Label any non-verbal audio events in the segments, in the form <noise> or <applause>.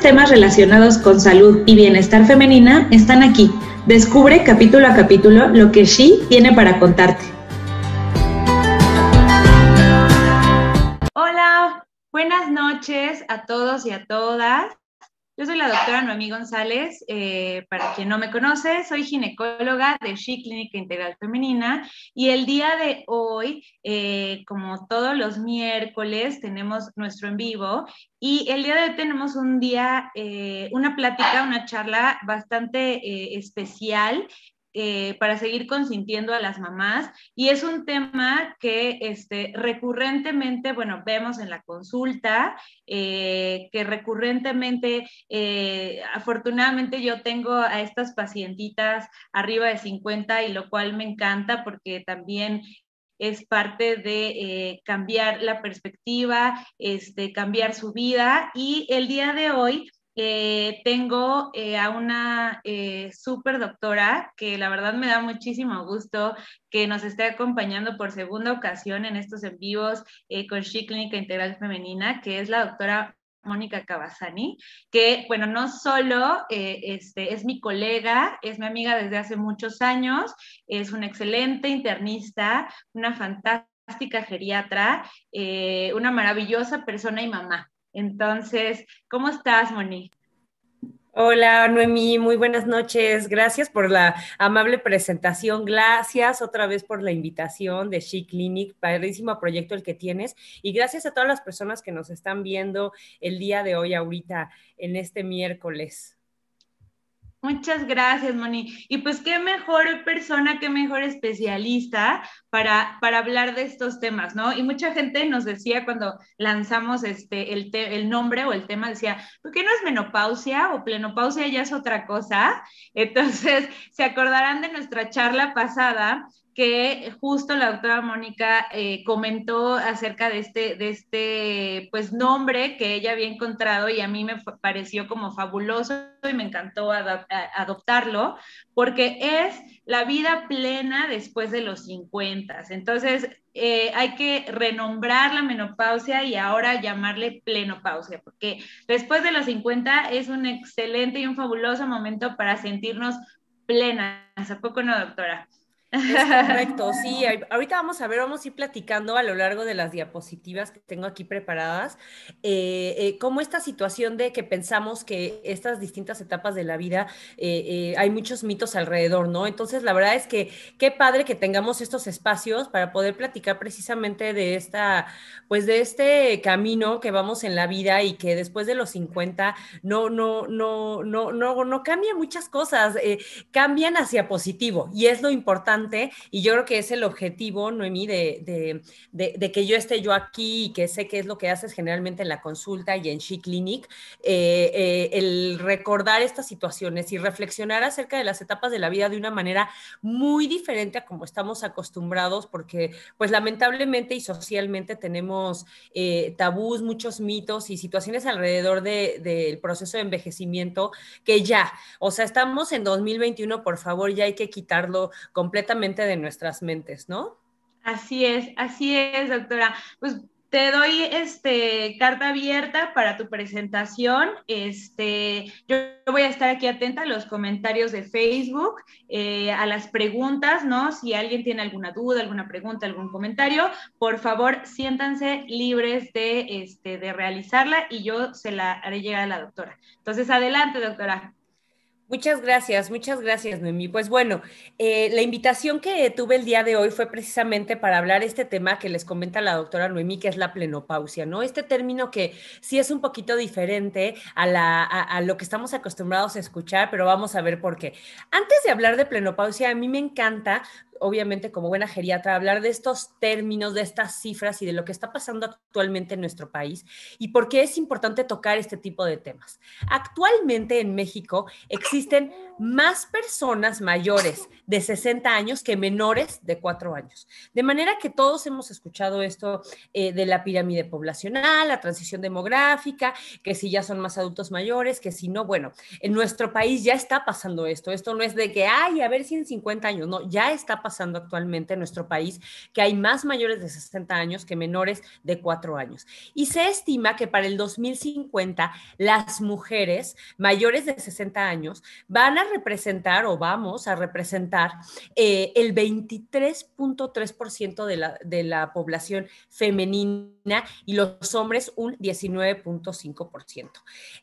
temas relacionados con salud y bienestar femenina están aquí. Descubre capítulo a capítulo lo que She tiene para contarte. Hola, buenas noches a todos y a todas. Yo soy la doctora Noemí González, eh, para quien no me conoce, soy ginecóloga de She Clínica Integral Femenina y el día de hoy, eh, como todos los miércoles, tenemos nuestro en vivo y el día de hoy tenemos un día, eh, una plática, una charla bastante especial eh, para seguir consintiendo a las mamás y es un tema que este, recurrentemente, bueno, vemos en la consulta, eh, que recurrentemente, eh, afortunadamente yo tengo a estas pacientitas arriba de 50 y lo cual me encanta porque también es parte de cambiar la perspectiva, este, cambiar su vida. Y el día de hoy tengo eh, a una eh, super doctora que la verdad me da muchísimo gusto que nos esté acompañando por segunda ocasión en estos en vivos eh, con She Clínica Integral Femenina, que es la doctora Mónica Cavazzani, que, bueno, no solo este, es mi colega, es mi amiga desde hace muchos años, es una excelente internista, una fantástica geriatra, una maravillosa persona y mamá. Entonces, ¿cómo estás, Moni? Hola, Noemí, muy buenas noches. Gracias por la amable presentación. Gracias otra vez por la invitación de She Clinic, padrísimo proyecto el que tienes. Y gracias a todas las personas que nos están viendo el día de hoy, ahorita, en este miércoles. Muchas gracias, Moni. Y pues qué mejor persona, qué mejor especialista para, para hablar de estos temas, ¿no? Y mucha gente nos decía cuando lanzamos este, el, el nombre o el tema, decía, ¿por qué no es menopausia o plenopausia ya es otra cosa? Entonces, <laughs> se acordarán de nuestra charla pasada que justo la doctora Mónica eh, comentó acerca de este, de este pues, nombre que ella había encontrado y a mí me pareció como fabuloso y me encantó adoptarlo, porque es la vida plena después de los 50. Entonces, eh, hay que renombrar la menopausia y ahora llamarle plenopausia, porque después de los 50 es un excelente y un fabuloso momento para sentirnos plenas. ¿A poco no, doctora? Es correcto, <laughs> sí. Ahorita vamos a ver, vamos a ir platicando a lo largo de las diapositivas que tengo aquí preparadas, como eh, eh, cómo esta situación de que pensamos que estas distintas etapas de la vida eh, hay muchos mitos alrededor, ¿no? Entonces, la verdad es que qué padre que tengamos estos espacios para poder platicar precisamente de esta, pues de este camino que vamos en la vida y que después de los 50 no, no, no, no, no, no, no cambian muchas cosas, cambian hacia positivo y es lo importante y yo creo que es el objetivo, Noemi, de, de, de, que yo esté yo aquí y que sé qué es lo que haces generalmente en la consulta y en She Clinic, eh, eh, el recordar estas situaciones y reflexionar acerca de las etapas de la vida de una manera muy diferente a como estamos acostumbrados, porque pues lamentablemente y socialmente tenemos eh, tabús, muchos mitos y situaciones alrededor del proceso de envejecimiento que ya, o sea, estamos en 2021, por favor, ya hay que quitarlo completamente de nuestras mentes, ¿no? Así es, así es, doctora. Pues te doy este carta abierta para tu presentación. Este, yo voy a estar aquí atenta a los comentarios de Facebook, eh, a las preguntas, ¿no? Si alguien tiene alguna duda, alguna pregunta, algún comentario, por favor siéntanse libres de, este, de realizarla y yo se la haré llegar a la doctora. Entonces, adelante, doctora. Muchas gracias, muchas gracias, Noemí. Pues bueno, eh, la invitación que tuve el día de hoy fue precisamente para hablar este tema que les comenta la doctora Noemí, que es la plenopausia, ¿no? Este término que sí es un poquito diferente a, la, a lo que estamos acostumbrados a escuchar, pero vamos a ver por qué. Antes de hablar de plenopausia, a mí me encanta obviamente como buena geriatra, hablar de estos términos, de estas cifras y de lo que está pasando actualmente en nuestro país y por qué es importante tocar este tipo de temas. Actualmente en México existen más personas mayores de 60 años que menores de 4 años. De manera que todos hemos escuchado esto eh, de la pirámide poblacional, la transición demográfica, que si ya son más adultos mayores, que si no, bueno, en nuestro país ya está pasando esto. Esto no es de que, ay, a ver si en 50 años, no, ya está pasando pasando actualmente en nuestro país, que hay más mayores de 60 años que menores de 4 años. Y se estima que para el 2050 las mujeres mayores de 60 años van a representar o vamos a representar eh, el 23.3% de la, de la población femenina y los hombres un 19.5%.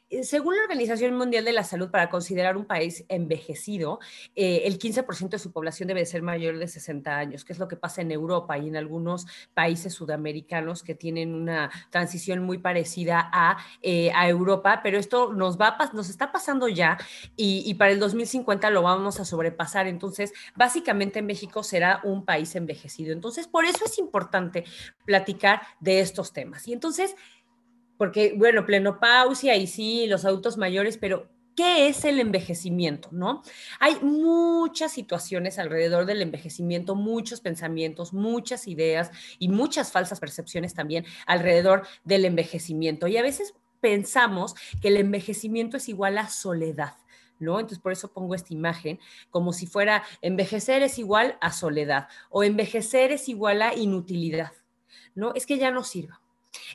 Eh, según la Organización Mundial de la Salud, para considerar un país envejecido, eh, el 15% de su población debe ser mayor de 60 años, que es lo que pasa en Europa y en algunos países sudamericanos que tienen una transición muy parecida a, eh, Europa, pero esto nos, va, nos está pasando ya y, y para el 2050 lo vamos a sobrepasar. Entonces, básicamente México será un país envejecido. Entonces, por eso es importante platicar de estos temas. Y entonces, porque, bueno, plenopausia y sí, los adultos mayores, pero ¿Qué es el envejecimiento? ¿No? Hay muchas situaciones alrededor del envejecimiento, muchos pensamientos, muchas ideas y muchas falsas percepciones también alrededor del envejecimiento. Y a veces pensamos que el envejecimiento es igual a soledad. ¿No? Entonces por eso pongo esta imagen como si fuera envejecer es igual a soledad o envejecer es igual a inutilidad, ¿no? Es que ya no sirva,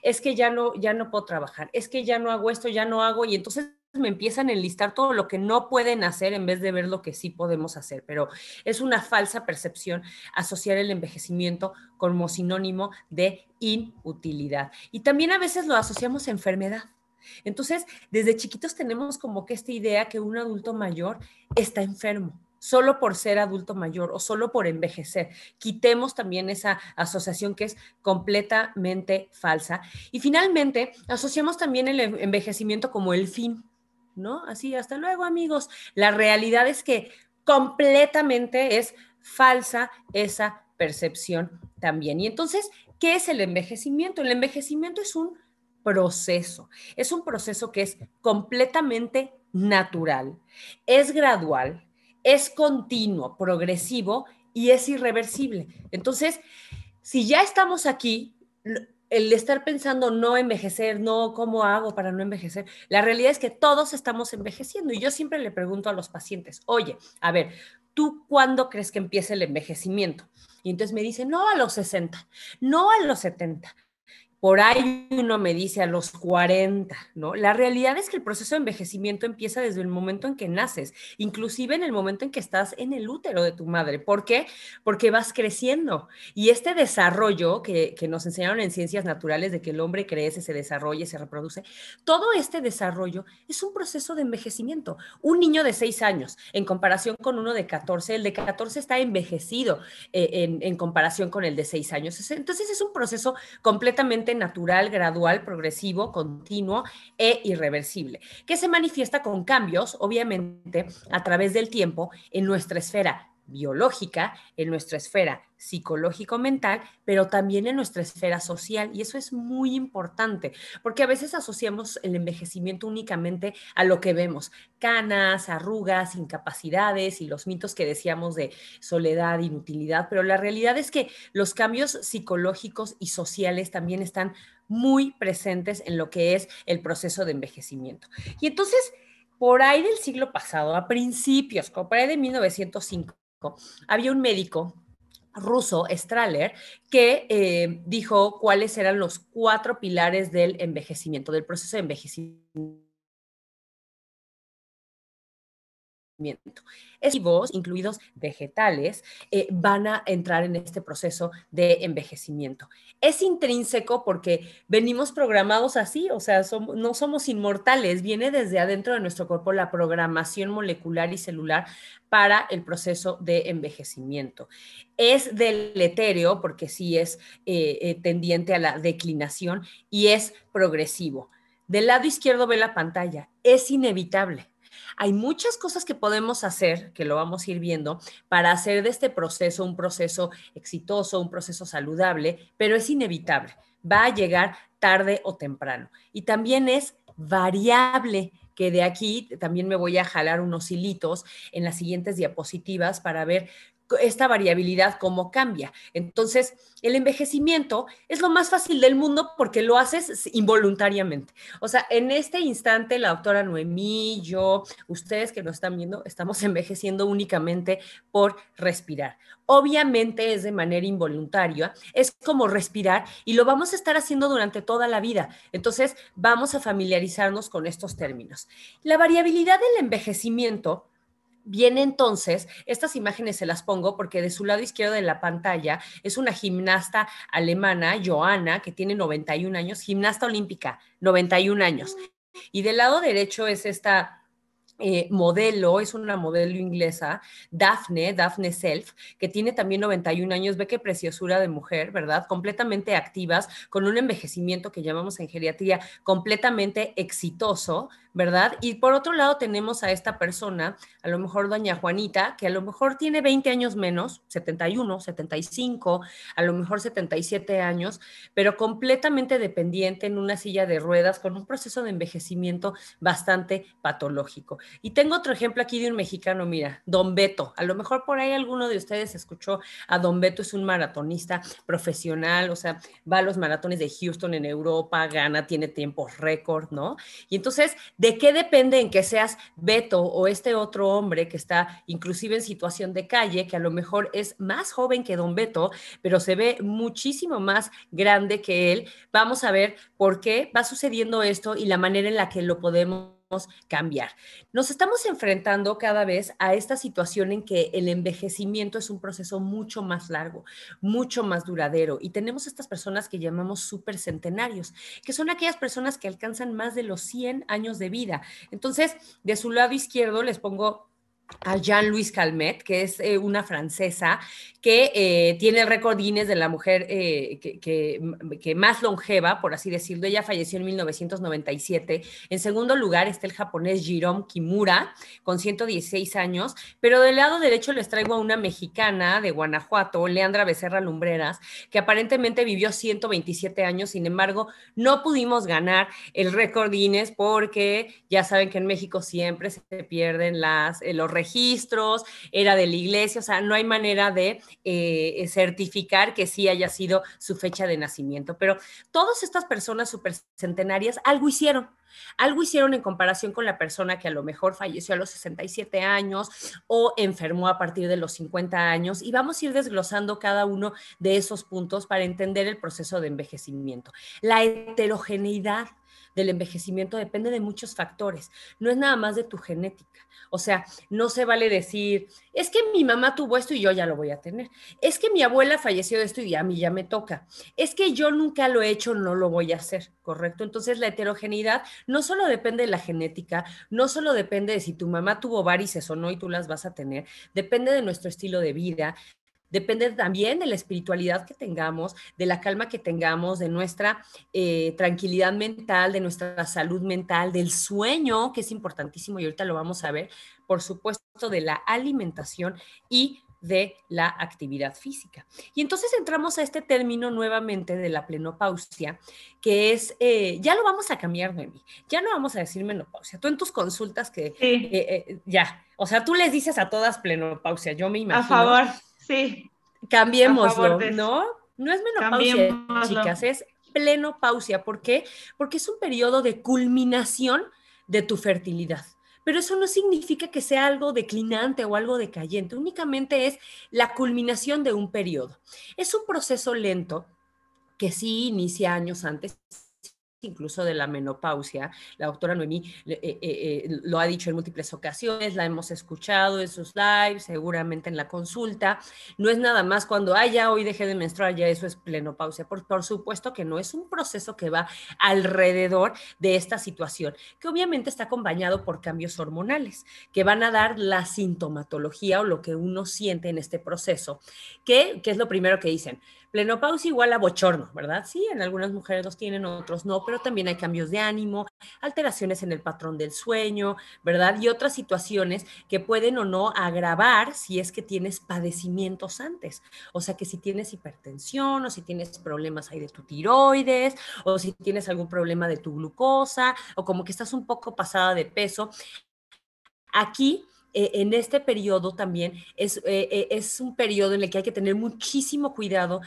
es que ya no, ya no puedo trabajar, es que ya no hago esto, ya no hago y entonces me empiezan a enlistar todo lo que no pueden hacer en vez de ver lo que sí podemos hacer, pero es una falsa percepción asociar el envejecimiento como sinónimo de inutilidad. Y también a veces lo asociamos a enfermedad. Entonces, desde chiquitos tenemos como que esta idea que un adulto mayor está enfermo solo por ser adulto mayor o solo por envejecer. Quitemos también esa asociación que es completamente falsa. Y finalmente, asociamos también el envejecimiento como el fin. ¿no? Así, hasta luego amigos. La realidad es que completamente es falsa esa percepción también. Y entonces, ¿qué es el envejecimiento? El envejecimiento es un proceso, es un proceso que es completamente natural, es gradual, es continuo, progresivo y es irreversible. Entonces, si ya estamos aquí, el estar pensando no envejecer, no cómo hago para no envejecer, la realidad es que todos estamos envejeciendo y yo siempre le pregunto a los pacientes, oye, a ver, ¿tú cuándo crees que empiece el envejecimiento? Y entonces me dicen, no a los 60, no a los 70, por ahí uno me dice a los 40, ¿no? La realidad es que el proceso de envejecimiento empieza desde el momento en que naces, inclusive en el momento en que estás en el útero de tu madre. ¿Por qué? Porque vas creciendo. Y este desarrollo que, nos enseñaron en ciencias naturales de que el hombre crece, se desarrolla, se reproduce, todo este desarrollo es un proceso de envejecimiento. Un niño de 6 años, en comparación con uno de 14, el de 14 está envejecido eh, en, en comparación con el de 6 años. Entonces es un proceso completamente natural, gradual, progresivo, continuo e irreversible, que se manifiesta con cambios, obviamente, a través del tiempo en nuestra esfera biológica, en nuestra esfera psicológico-mental, pero también en nuestra esfera social. Y eso es muy importante, porque a veces asociamos el envejecimiento únicamente a lo que vemos, canas, arrugas, incapacidades y los mitos que decíamos de soledad, inutilidad, pero la realidad es que los cambios psicológicos y sociales también están muy presentes en lo que es el proceso de envejecimiento. Y entonces, por ahí del siglo pasado, a principios, como por ahí de 1950, había un médico ruso, Strahler, que eh, dijo cuáles eran los cuatro pilares del envejecimiento, del proceso de envejecimiento es incluidos vegetales, eh, van a entrar en este proceso de envejecimiento. Es intrínseco porque venimos programados así, o sea, no somos inmortales, viene desde adentro de nuestro cuerpo la programación molecular y celular para el proceso de envejecimiento. Es deletéreo porque sí es eh, eh, tendiente a la declinación y es progresivo. Del lado izquierdo ve la pantalla, es inevitable hay muchas cosas que podemos hacer, que lo vamos a ir viendo, para hacer de este proceso un proceso exitoso, un proceso saludable, pero es inevitable, va a llegar tarde o temprano. Y también es variable que de aquí también me voy a jalar unos hilitos en las siguientes diapositivas para ver esta variabilidad cómo cambia. Entonces, el envejecimiento es lo más fácil del mundo porque lo haces involuntariamente. O sea, en este instante, la doctora Noemí, yo, ustedes que nos están viendo, estamos <laughs> envejeciendo únicamente por respirar. Obviamente es de manera involuntaria, es como respirar y lo vamos a estar haciendo durante toda la vida. Entonces, vamos a familiarizarnos con estos términos. La variabilidad del envejecimiento viene entonces, estas imágenes se las pongo porque de su lado izquierdo de la pantalla es una gimnasta alemana, Joana, que tiene 91 años, gimnasta olímpica, 91 años. Y del lado derecho es esta eh, modelo, es una modelo inglesa, Daphne, Daphne Self, que tiene también 91 años, ve qué preciosura de mujer, ¿verdad? Completamente activas, con un envejecimiento que llamamos en geriatría completamente exitoso, ¿verdad? Y por otro lado tenemos a esta persona, a lo mejor doña Juanita, que a lo mejor tiene 20 años menos, 71, 75, a lo mejor 77 años, pero completamente dependiente en una silla de ruedas con un proceso de envejecimiento bastante patológico. Y tengo otro ejemplo aquí de un mexicano, mira, Don Beto. A lo mejor por ahí alguno de ustedes escuchó a Don Beto, es un maratonista profesional, o sea, va a los maratones de Houston en Europa, gana, tiene tiempos récord, ¿no? Y entonces, ¿de qué depende en que seas Beto o este otro hombre que está inclusive en situación de calle, que a lo mejor es más joven que Don Beto, pero se ve muchísimo más grande que él? Vamos a ver por qué va sucediendo esto y la manera en la que lo podemos cambiar. Nos estamos enfrentando cada vez a esta situación en que el envejecimiento es un proceso mucho más largo, mucho más duradero y tenemos estas personas que llamamos supercentenarios, que son aquellas personas que alcanzan más de los 100 años de vida. Entonces, de su lado izquierdo les pongo a Jean-Louis Calmet, que es eh, una francesa que eh, tiene el récord Guinness de la mujer eh, que, más longeva, por así decirlo. Ella falleció en 1997. En segundo lugar está el japonés Jerome Kimura, con 116 años. Pero del lado derecho les traigo a una mexicana de Guanajuato, Leandra Becerra Lumbreras, que aparentemente vivió 127 años. Sin embargo, no pudimos ganar el récord Guinness porque ya saben que en México siempre se pierden las, los registros, era de la iglesia, o sea, no hay manera de eh, certificar que sí haya sido su fecha de nacimiento. Pero todas estas personas supercentenarias algo hicieron. Algo hicieron en comparación con la persona que a lo mejor falleció a los 67 años o enfermó a partir de los 50 años y vamos a ir desglosando cada uno de esos puntos para entender el proceso de envejecimiento. La heterogeneidad del envejecimiento depende de muchos factores, no es nada más de tu genética. O sea, no se vale decir, es que mi mamá tuvo esto y yo ya lo voy a tener. Es que mi abuela falleció de esto y a mí ya me toca. Es que yo nunca lo he hecho, no lo voy a hacer, ¿correcto? Entonces la heterogeneidad no solo depende de la genética, no solo depende de si tu mamá tuvo varices o no y tú las vas a tener, depende de nuestro estilo de vida, Depende también de la espiritualidad que tengamos, de la calma que tengamos, de nuestra eh, tranquilidad mental, de nuestra salud mental, del sueño, que es importantísimo y ahorita lo vamos a ver, por supuesto, de la alimentación y de la actividad física. Y entonces entramos a este término nuevamente de la plenopausia, que es, eh, ya lo vamos a cambiar de ya no vamos a decir menopausia. Tú en tus consultas que, eh, ya, o sea, tú les dices a todas plenopausia, yo me imagino. A favor Sí. Cambiémoslo, ¿no? No es menopausia, chicas, es plenopausia. ¿Por qué? Porque es un periodo de culminación de tu fertilidad. Pero eso no significa que sea algo declinante o algo decayente, únicamente es la culminación de un periodo. Es un proceso lento que sí inicia años antes, incluso de la menopausia. La doctora Noemí eh, eh, eh, lo ha dicho en múltiples ocasiones, la hemos escuchado en sus lives, seguramente en la consulta. No es nada más cuando, haya hoy dejé de menstruar, ya eso es plenopausia. Por, por supuesto que no, es un proceso que va alrededor de esta situación, que obviamente está acompañado por cambios hormonales, que van a dar la sintomatología o lo que uno siente en este proceso. que, que es lo primero que dicen? Plenopausia igual a bochorno, ¿verdad? Sí, en algunas mujeres los tienen, otros no, pero también hay cambios de ánimo, alteraciones en el patrón del sueño, ¿verdad? Y otras situaciones que pueden o no agravar si es que tienes padecimientos antes. O sea, que si tienes hipertensión o si tienes problemas ahí de tu tiroides o si tienes algún problema de tu glucosa o como que estás un poco pasada de peso. Aquí eh, en este periodo también es, eh, eh, es un periodo en el que hay que tener muchísimo cuidado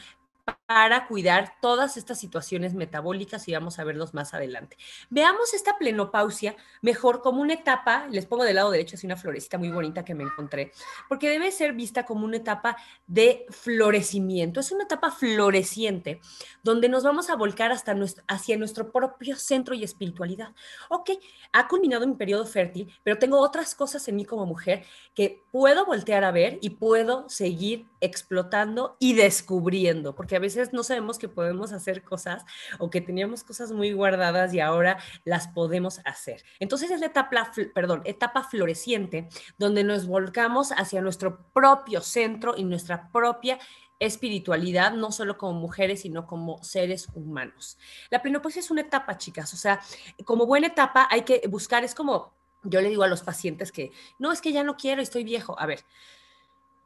para cuidar todas estas situaciones metabólicas y vamos a verlos más adelante. Veamos esta plenopausia mejor como una etapa, les pongo del lado derecho, es una florecita muy bonita que me encontré, porque debe ser vista como una etapa de florecimiento, es una etapa floreciente, donde nos vamos a volcar hasta nuestro, hacia nuestro propio centro y espiritualidad. Ok, ha culminado mi periodo fértil, pero tengo otras cosas en mí como mujer que puedo voltear a ver y puedo seguir explotando y descubriendo, porque a veces no sabemos que podemos hacer cosas o que teníamos cosas muy guardadas y ahora las podemos hacer. Entonces es la etapa, perdón, etapa floreciente donde nos volcamos hacia nuestro propio centro y nuestra propia espiritualidad, no solo como mujeres, sino como seres humanos. La plenoposición es una etapa, chicas, o sea, como buena etapa hay que buscar, es como yo le digo a los pacientes que, no, es que ya no quiero, estoy viejo, a ver,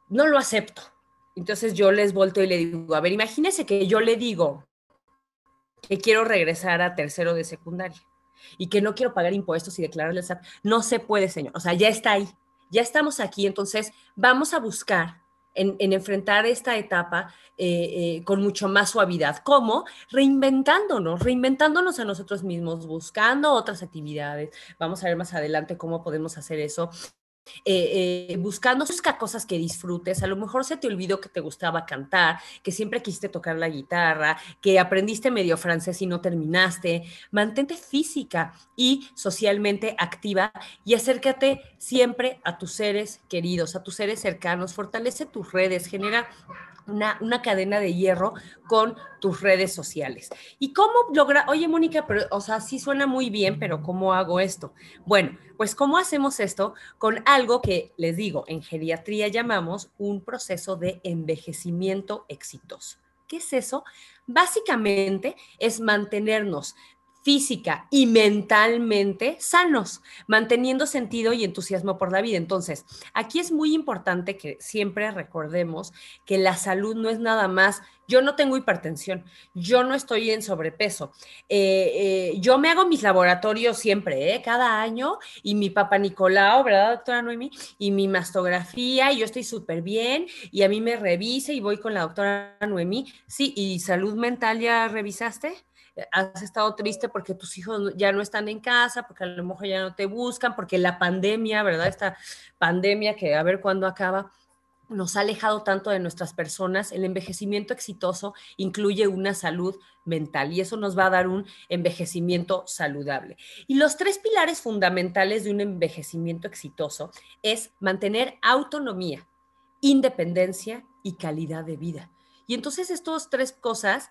no lo acepto, entonces yo les volto y le digo, a ver, imagínense que yo le digo que quiero regresar a tercero de secundaria y que no quiero pagar impuestos y declararle el SAT. No se puede, señor. O sea, ya está ahí. Ya estamos aquí. Entonces vamos a buscar en, enfrentar esta etapa eh, eh, con mucho más suavidad. ¿Cómo? Reinventándonos, reinventándonos a nosotros mismos, buscando otras actividades. Vamos a ver más adelante cómo podemos hacer eso. Eh, eh, buscando, busca cosas que disfrutes. A lo mejor se te olvidó que te gustaba cantar, que siempre quisiste tocar la guitarra, que aprendiste medio francés y no terminaste. Mantente física y socialmente activa y acércate siempre a tus seres queridos, a tus seres cercanos. Fortalece tus redes, genera una, cadena de hierro con tus redes sociales. ¿Y cómo logra? Oye, Mónica, pero, o sea, sí suena muy bien, pero ¿cómo hago esto? Bueno, pues ¿cómo hacemos esto? Con algo que les digo, en geriatría llamamos un proceso de envejecimiento exitoso. ¿Qué es eso? Básicamente es mantenernos física y mentalmente sanos, manteniendo sentido y entusiasmo por la vida. Entonces, aquí es muy importante que siempre recordemos que la salud no es nada más, yo no tengo hipertensión, yo no estoy en sobrepeso, eh, eh, yo me hago mis laboratorios siempre, ¿eh? cada año, y mi papá Nicolau, ¿verdad, doctora Noemi? Y mi mastografía, y yo estoy súper bien, y a mí me revise y voy con la doctora Noemi. Sí, ¿y salud mental ya revisaste? Eh, has estado triste porque tus hijos ya no están en casa, porque a lo mejor ya no te buscan, porque la pandemia, ¿verdad? Esta pandemia que a ver cuándo acaba nos ha alejado tanto de nuestras personas, el envejecimiento exitoso incluye una salud mental y eso nos va a dar un envejecimiento saludable. Y los tres pilares fundamentales de un envejecimiento exitoso es mantener autonomía, independencia y calidad de vida. Y entonces estas tres cosas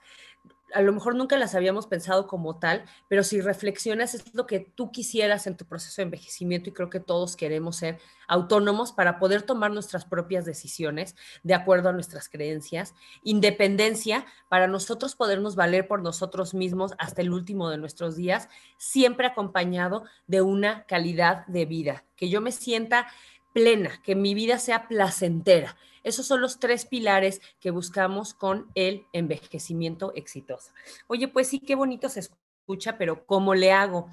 a lo mejor nunca las habíamos pensado como tal, pero si reflexionas es lo que tú quisieras en tu proceso de envejecimiento y creo que todos queremos ser autónomos para poder tomar nuestras propias decisiones de acuerdo a nuestras creencias, independencia para nosotros podernos valer por nosotros mismos hasta el último de nuestros días, siempre acompañado de una calidad de vida, que yo me sienta plena, que mi vida sea placentera esos son los tres pilares que buscamos con el envejecimiento exitoso. Oye, pues sí, qué bonito se escucha, pero ¿cómo le hago?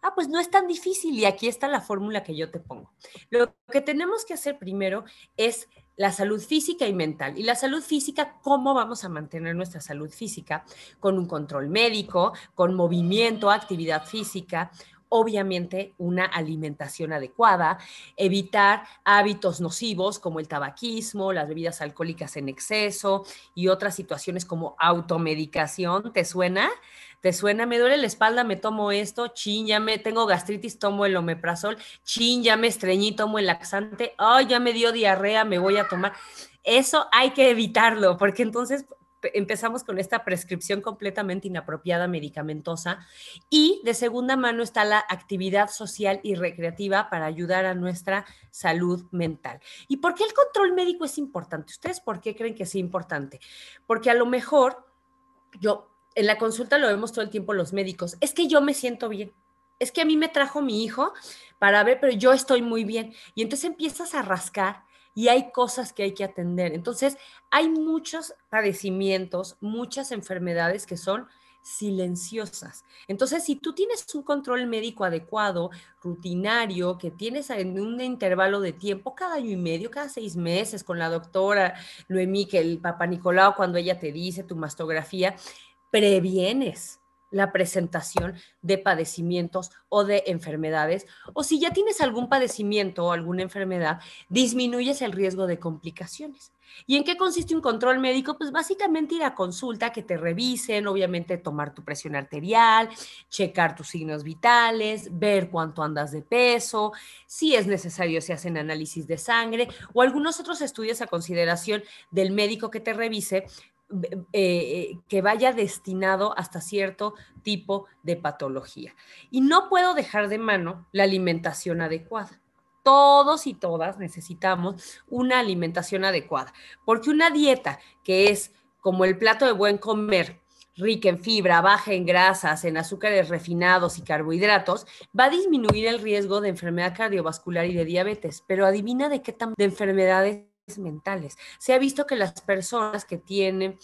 Ah, pues no es tan difícil y aquí está la fórmula que yo te pongo. Lo que tenemos que hacer primero es la salud física y mental. Y la salud física, ¿cómo vamos a mantener nuestra salud física? Con un control médico, con movimiento, actividad física, obviamente una alimentación adecuada, evitar hábitos nocivos como el tabaquismo, las bebidas alcohólicas en exceso y otras situaciones como automedicación. ¿Te suena? ¿Te suena? Me duele la espalda, me tomo esto, chin, ya me tengo gastritis, tomo el omeprazol, chin, ya me estreñí, tomo el laxante, ay, ya me dio diarrea, me voy a tomar. Eso hay que evitarlo, porque entonces empezamos con esta prescripción completamente inapropiada medicamentosa y de segunda mano está la actividad social y recreativa para ayudar a nuestra salud mental. ¿Y por qué el control médico es importante? ¿Ustedes por qué creen que es importante? Porque a lo mejor yo, en la consulta lo vemos todo el tiempo los médicos, es que yo me siento bien es que a mí me trajo mi hijo para ver, pero yo estoy muy bien. Y entonces empiezas a rascar y hay cosas que hay que atender. Entonces, hay muchos padecimientos, muchas enfermedades que son silenciosas. Entonces, si tú tienes un control médico adecuado, rutinario, que tienes en un intervalo de tiempo, cada año y medio, cada seis meses, con la doctora Luemí, que el papá Nicolau, cuando ella te dice tu mastografía, previenes la presentación de padecimientos o de enfermedades. O si ya tienes algún padecimiento o alguna enfermedad, disminuyes el riesgo de complicaciones. ¿Y en qué consiste un control médico? Pues básicamente ir a consulta, que te revisen, obviamente tomar tu presión arterial, checar tus signos vitales, ver cuánto andas de peso, si es necesario se hacen análisis de sangre o algunos otros estudios a consideración del médico que te revise eh, eh, que vaya destinado hasta cierto tipo de patología. Y no puedo dejar de mano la alimentación adecuada. Todos y todas necesitamos una alimentación adecuada, porque una dieta que es como el plato de buen comer, rica en fibra, baja en grasas, en azúcares refinados y carbohidratos, va a disminuir el riesgo de enfermedad cardiovascular y de diabetes. Pero adivina de qué tan de enfermedades mentales. Se ha visto que las personas que tienen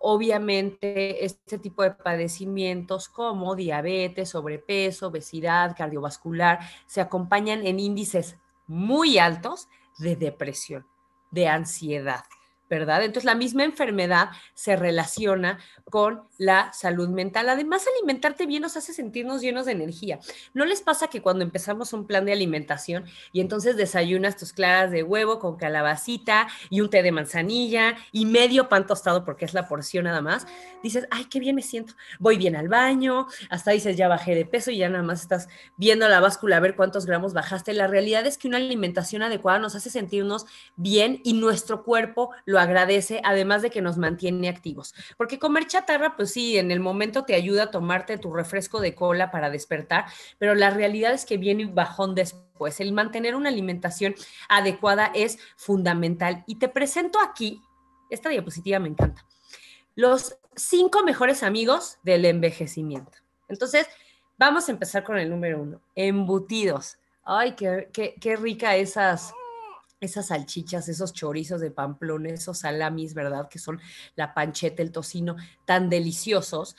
obviamente este tipo de padecimientos como diabetes, sobrepeso, obesidad, cardiovascular, se acompañan en índices muy altos de depresión, de ansiedad. ¿verdad? Entonces la misma enfermedad se relaciona con la salud mental. Además, alimentarte bien nos hace sentirnos llenos de energía. ¿No les pasa que cuando empezamos un plan de alimentación y entonces desayunas tus claras de huevo con calabacita y un té de manzanilla y medio pan tostado porque es la porción nada más? Dices, ay, qué bien me siento. Voy bien al baño, hasta dices, ya bajé de peso y ya nada más estás viendo la báscula a ver cuántos gramos bajaste. La realidad es que una alimentación adecuada nos hace sentirnos bien y nuestro cuerpo lo agradece, además de que nos mantiene activos. Porque comer chatarra, pues sí, en el momento te ayuda a tomarte tu refresco de cola para despertar, pero la realidad es que viene bajón después. El mantener una alimentación adecuada es fundamental. Y te presento aquí, esta diapositiva me encanta, los cinco mejores amigos del envejecimiento. Entonces, vamos a empezar con el número uno, embutidos. Ay, qué, qué, qué rica esas esas salchichas, esos chorizos de pamplona, esos salamis, ¿verdad? Que son la pancheta, el tocino, tan deliciosos.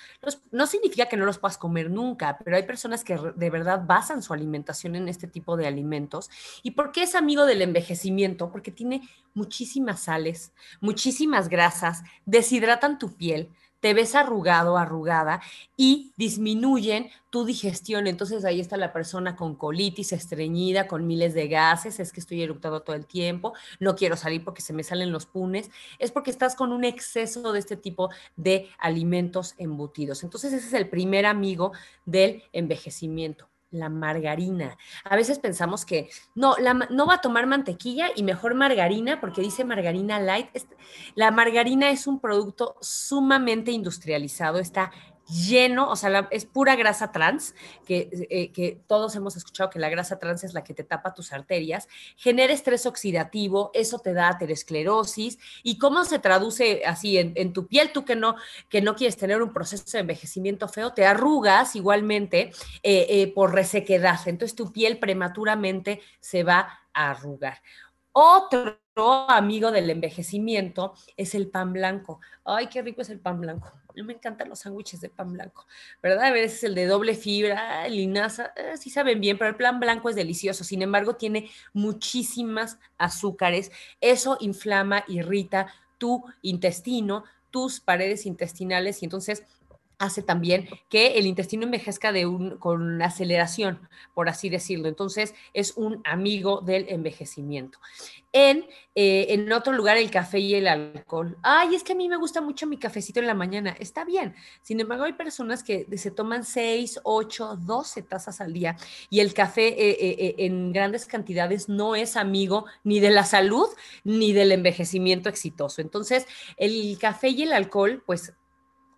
no significa que no los puedas comer nunca, pero hay personas que de verdad basan su alimentación en este tipo de alimentos. ¿Y por qué es amigo del envejecimiento? Porque tiene muchísimas sales, muchísimas grasas, deshidratan tu piel, te ves arrugado, arrugada y disminuyen tu digestión. Entonces ahí está la persona con colitis estreñida, con miles de gases, es que estoy eructado todo el tiempo, no quiero salir porque se me salen los punes, es porque estás con un exceso de este tipo de alimentos embutidos. Entonces ese es el primer amigo del envejecimiento la margarina. A veces pensamos que no, no va a tomar mantequilla y mejor margarina porque dice margarina light. La margarina es un producto sumamente industrializado, está lleno, o sea, es pura grasa trans, eh, que, todos hemos escuchado que la grasa trans es la que te tapa tus arterias, genera estrés oxidativo, eso te da aterosclerosis, y cómo se traduce así en, tu piel, tú que no, que no quieres tener un proceso de envejecimiento feo, te arrugas igualmente eh, eh, por resequedad, entonces tu piel prematuramente se va a arrugar. Otro amigo del envejecimiento es el pan blanco. Ay, qué rico es el pan blanco. Me encantan los sándwiches de pan blanco, ¿verdad? A veces el de doble fibra, linaza, eh, sí saben bien, pero el pan blanco es delicioso. Sin embargo, tiene muchísimas azúcares. Eso inflama, irrita tu intestino, tus paredes intestinales y entonces hace también que el intestino envejezca de un, con una aceleración, por así decirlo. Entonces, es un amigo del envejecimiento. Eh, en, otro lugar, el café y el alcohol. Ay, es que a mí me gusta mucho mi cafecito en la mañana. Está bien. Sin embargo, hay personas que se toman 6, 8, 12 tazas al día y el café eh, eh, en grandes cantidades no es amigo ni de la salud ni del envejecimiento exitoso. Entonces, el café y el alcohol, pues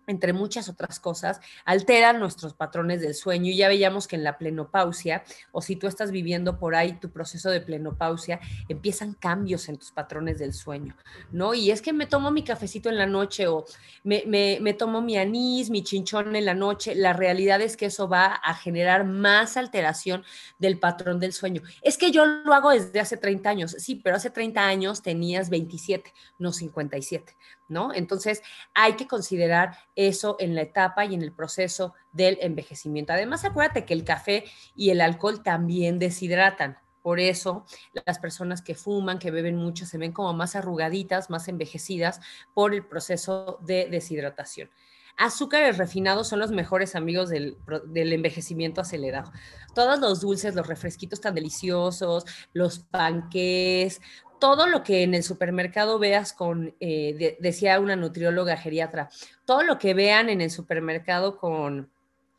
entre muchas otras cosas, alteran nuestros patrones del sueño. Y ya veíamos que en la plenopausia, o si tú estás viviendo por ahí tu proceso de plenopausia, empiezan cambios en tus patrones del sueño, ¿no? Y es que me tomo mi cafecito en la noche o me, me tomo mi anís, mi chinchón en la noche. La realidad es que eso va a generar más alteración del patrón del sueño. Es que yo lo hago desde hace 30 años, sí, pero hace 30 años tenías 27, no 57. ¿no? Entonces, hay que considerar eso en la etapa y en el proceso del envejecimiento. Además, acuérdate que el café y el alcohol también deshidratan. Por eso las personas que fuman, que beben mucho, se ven como más arrugaditas, más envejecidas por el proceso de deshidratación azúcares refinados son los mejores amigos del, envejecimiento acelerado. Todos los dulces, los refresquitos tan deliciosos, los panques, todo lo que en el supermercado veas con, eh, decía una nutrióloga geriatra, todo lo que vean en el supermercado con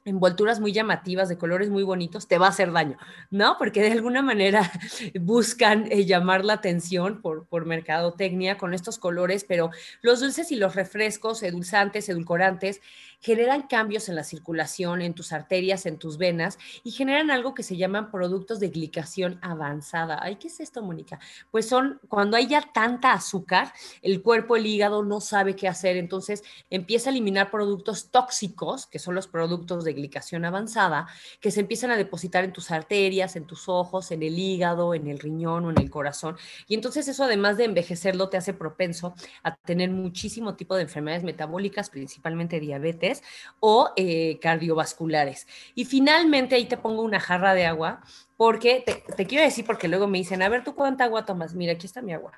envolturas muy llamativas, de colores muy bonitos, te va a hacer daño, ¿no? Porque de alguna manera <laughs> buscan eh, llamar la atención por, por mercadotecnia con estos colores, pero los dulces y los refrescos, edulzantes, edulcorantes, generan cambios en la circulación, en tus arterias, en tus venas y generan algo que se llaman productos de glicación avanzada. Ay, ¿qué es esto, Mónica? Pues son cuando hay ya tanta azúcar, el cuerpo, el hígado no sabe qué hacer, entonces empieza a eliminar productos tóxicos, que son los productos de glicación avanzada, que se empiezan a depositar en tus arterias, en tus ojos, en el hígado, en el riñón o en el corazón. Y entonces eso, además de envejecerlo, te hace propenso a tener muchísimo tipo de enfermedades metabólicas, principalmente diabetes o eh, cardiovasculares. Y finalmente ahí te pongo una jarra de agua, porque te, te quiero decir, porque luego me dicen, a ver, ¿tú cuánta agua tomas? Mira, aquí está mi agua.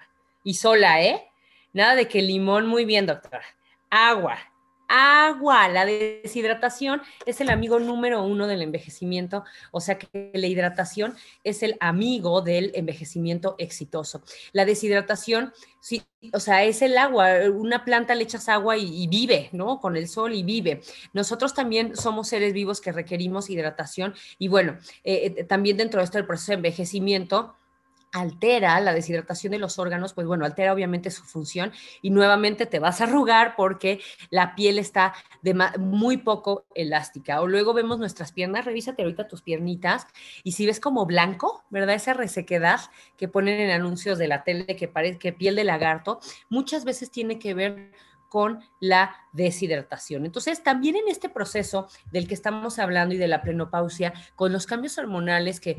Y sola, ¿eh? Nada de que limón, muy bien, doctora. Agua, agua. La deshidratación es el amigo número uno del envejecimiento, o sea que la hidratación es el amigo del envejecimiento exitoso. La deshidratación, sí, o sea, es el agua. Una planta le echas agua y, vive, ¿no? Con el sol y vive. Nosotros también somos seres vivos que requerimos hidratación y bueno, eh, eh, también dentro de esto del proceso de envejecimiento altera la deshidratación de los órganos, pues bueno, altera obviamente su función y nuevamente te vas a arrugar porque la piel está muy poco elástica. O luego vemos nuestras piernas, revísate ahorita tus piernitas y si ves como blanco, ¿verdad? Esa resequedad que ponen en anuncios de la tele que parece que piel de lagarto, muchas veces tiene que ver con la deshidratación. Entonces, también en este proceso del que estamos hablando y de la plenopausia, con los cambios hormonales que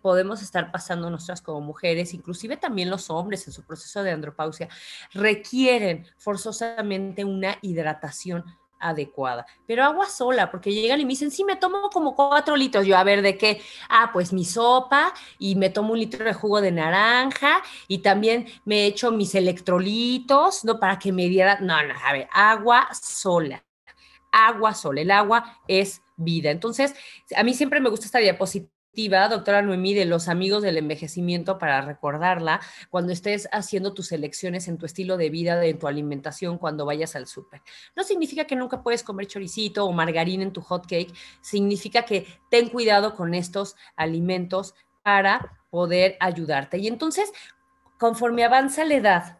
podemos estar pasando nuestras como mujeres, inclusive también los hombres en su proceso de andropausia, requieren forzosamente una hidratación adecuada. Pero agua sola, porque llegan y me dicen, sí, me tomo como cuatro litros. Yo, a ver, ¿de qué? Ah, pues mi sopa y me tomo un litro de jugo de naranja y también me echo mis electrolitos, ¿no? Para que me diera, no, no, a ver, agua sola, agua sola. El agua es vida. Entonces, a mí siempre me gusta esta diapositiva doctora Noemí, de los amigos del envejecimiento para recordarla cuando estés haciendo tus elecciones en tu estilo de vida, en tu alimentación, cuando vayas al súper. No significa que nunca puedes comer choricito o margarina en tu hot cake, significa que ten cuidado con estos alimentos para poder ayudarte. Y entonces, conforme avanza la edad,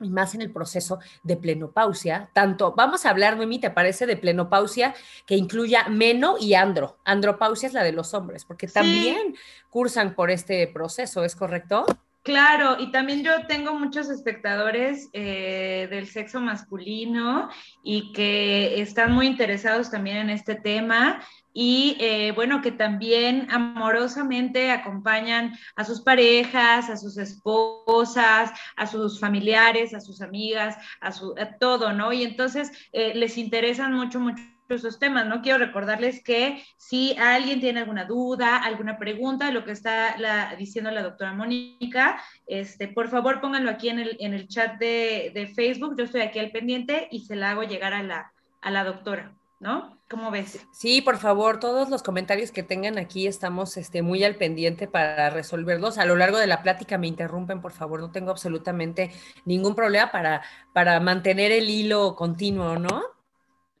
y más en el proceso de plenopausia, tanto, vamos a hablar, Mimi, ¿te parece? De plenopausia que incluya meno y andro. Andropausia es la de los hombres, porque también cursan por este proceso, ¿es correcto? Claro, y también yo tengo muchos espectadores eh, del sexo masculino y que están muy interesados también en este tema y eh, bueno, que también amorosamente acompañan a sus parejas, a sus esposas, a sus familiares, a sus amigas, a, todo, ¿no? Y entonces eh, les interesan mucho, mucho esos temas, ¿no? Quiero recordarles que si alguien tiene alguna duda, alguna pregunta, lo que está diciendo la doctora Mónica, este, por favor pónganlo aquí en el, en el chat de, Facebook, yo estoy aquí al pendiente y se la hago llegar a la, a la doctora. ¿no? ¿Cómo ves? Sí, por favor, todos los comentarios que tengan aquí estamos este, muy al pendiente para resolverlos. A lo largo de la plática me interrumpen, por favor, no tengo absolutamente ningún problema para, para mantener el hilo continuo, ¿no?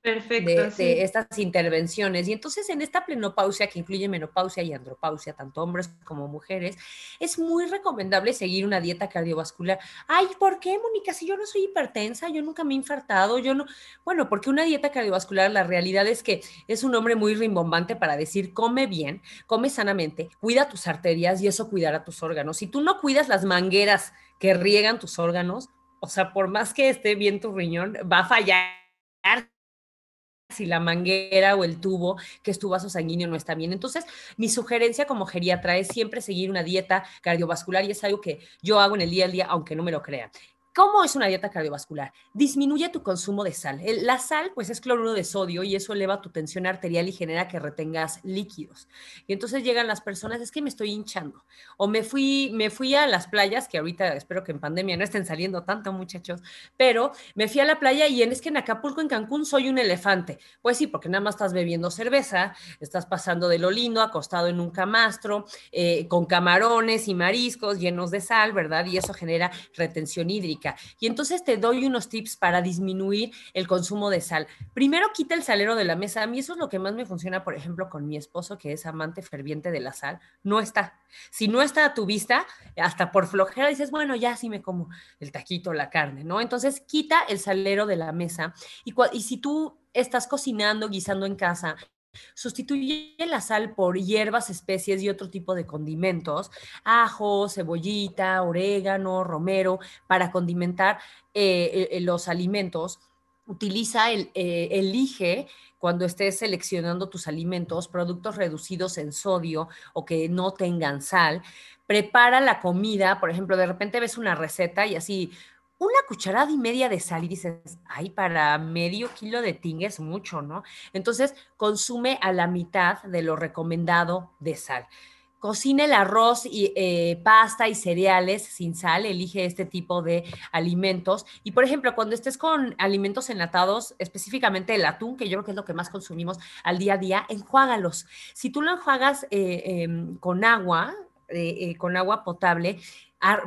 Perfecto, de, estas intervenciones. Y entonces en esta plenopausia, que incluye menopausia y andropausia, tanto hombres como mujeres, es muy recomendable seguir una dieta cardiovascular. Ay, ¿por qué, Mónica? Si yo no soy hipertensa, yo nunca me he infartado, yo no... Bueno, porque una dieta cardiovascular, la realidad es que es un hombre muy rimbombante para decir, come bien, come sanamente, cuida tus arterias y eso cuidará tus órganos. Si tú no cuidas las mangueras que riegan tus órganos, o sea, por más que esté bien tu riñón, va a fallar si la manguera o el tubo que es tu vaso sanguíneo no está bien. Entonces, mi sugerencia como geriatra es siempre seguir una dieta cardiovascular y es algo que yo hago en el día a día, aunque no me lo crean. ¿Cómo es una dieta cardiovascular? Disminuye tu consumo de sal. La sal, pues, es cloruro de sodio y eso eleva tu tensión arterial y genera que retengas líquidos. Y entonces llegan las personas, es que me estoy hinchando. O me fui, me fui a las playas, que ahorita espero que en pandemia no estén saliendo tanto, muchachos, pero me fui a la playa y es que en Acapulco, en Cancún, soy un elefante. Pues sí, porque nada más estás bebiendo cerveza, estás pasando de lo lindo, acostado en un camastro, eh, con camarones y mariscos llenos de sal, ¿verdad? Y eso genera retención hídrica. Y entonces te doy unos tips para disminuir el consumo de sal. Primero quita el salero de la mesa. A mí eso es lo que más me funciona, por ejemplo, con mi esposo, que es amante ferviente de la sal. No está. Si no está a tu vista, hasta por flojera dices, bueno, ya sí me como el taquito, la carne, ¿no? Entonces quita el salero de la mesa. Y, y si tú estás cocinando, guisando en casa Sustituye la sal por hierbas, especies y otro tipo de condimentos, ajo, cebollita, orégano, romero, para condimentar eh, eh, los alimentos. Utiliza, el, eh, elige cuando estés seleccionando tus alimentos, productos reducidos en sodio o que no tengan sal. Prepara la comida, por ejemplo, de repente ves una receta y así una cucharada y media de sal y dices, ay, para medio kilo de tingue es mucho, ¿no? Entonces consume a la mitad de lo recomendado de sal. Cocina el arroz y eh, pasta y cereales sin sal, elige este tipo de alimentos. Y por ejemplo, cuando estés con alimentos enlatados, específicamente el atún, que yo creo que es lo que más consumimos al día a día, enjuágalos. Si tú lo enjuagas eh, em, con agua, eh, eh, con agua potable,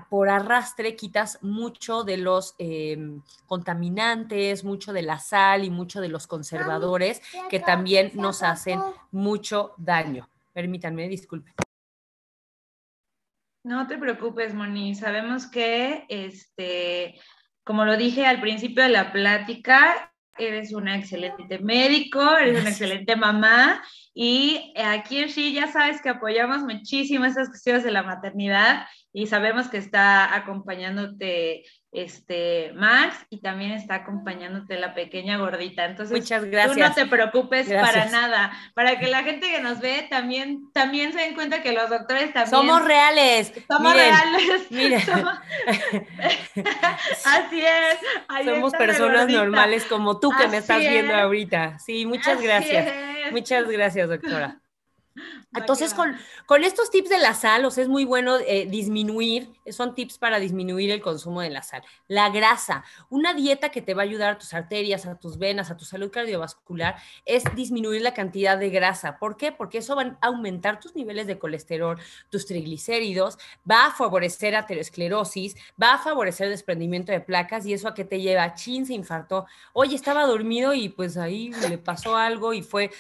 por arrastre quitas mucho de los em, contaminantes, mucho de la sal y mucho de los conservadores que también nos hacen mucho daño. Permítanme, disculpen. No te preocupes, Moni. Sabemos que, este, como lo dije al principio de la plática, eres un excelente médico, eres una excelente mamá y aquí en sí ya sabes que apoyamos muchísimo esas cuestiones de la maternidad y sabemos que está acompañándote este, Max, y también está acompañándote la pequeña gordita. Entonces, Muchas gracias. tú no te preocupes para nada, para que la gente que nos ve también, también se den cuenta que los doctores también... Somos reales. Somos reales. <laughs> <laughs> Así es. Somos personas normales como tú que me estás viendo ahorita. Sí, muchas gracias. Muchas gracias, doctora. <laughs> Entonces, con, con, estos tips de la sal, o sea, es muy bueno eh, disminuir, son tips para disminuir el consumo de la sal. La grasa, una dieta que te va a ayudar a tus arterias, a tus venas, a tu salud cardiovascular, es disminuir la cantidad de grasa. ¿Por qué? Porque eso va a aumentar tus niveles de colesterol, tus triglicéridos, va a favorecer aterosclerosis, va a favorecer el desprendimiento de placas y eso a qué te lleva, chin, se infarto. oye, estaba dormido y pues ahí le pasó algo y fue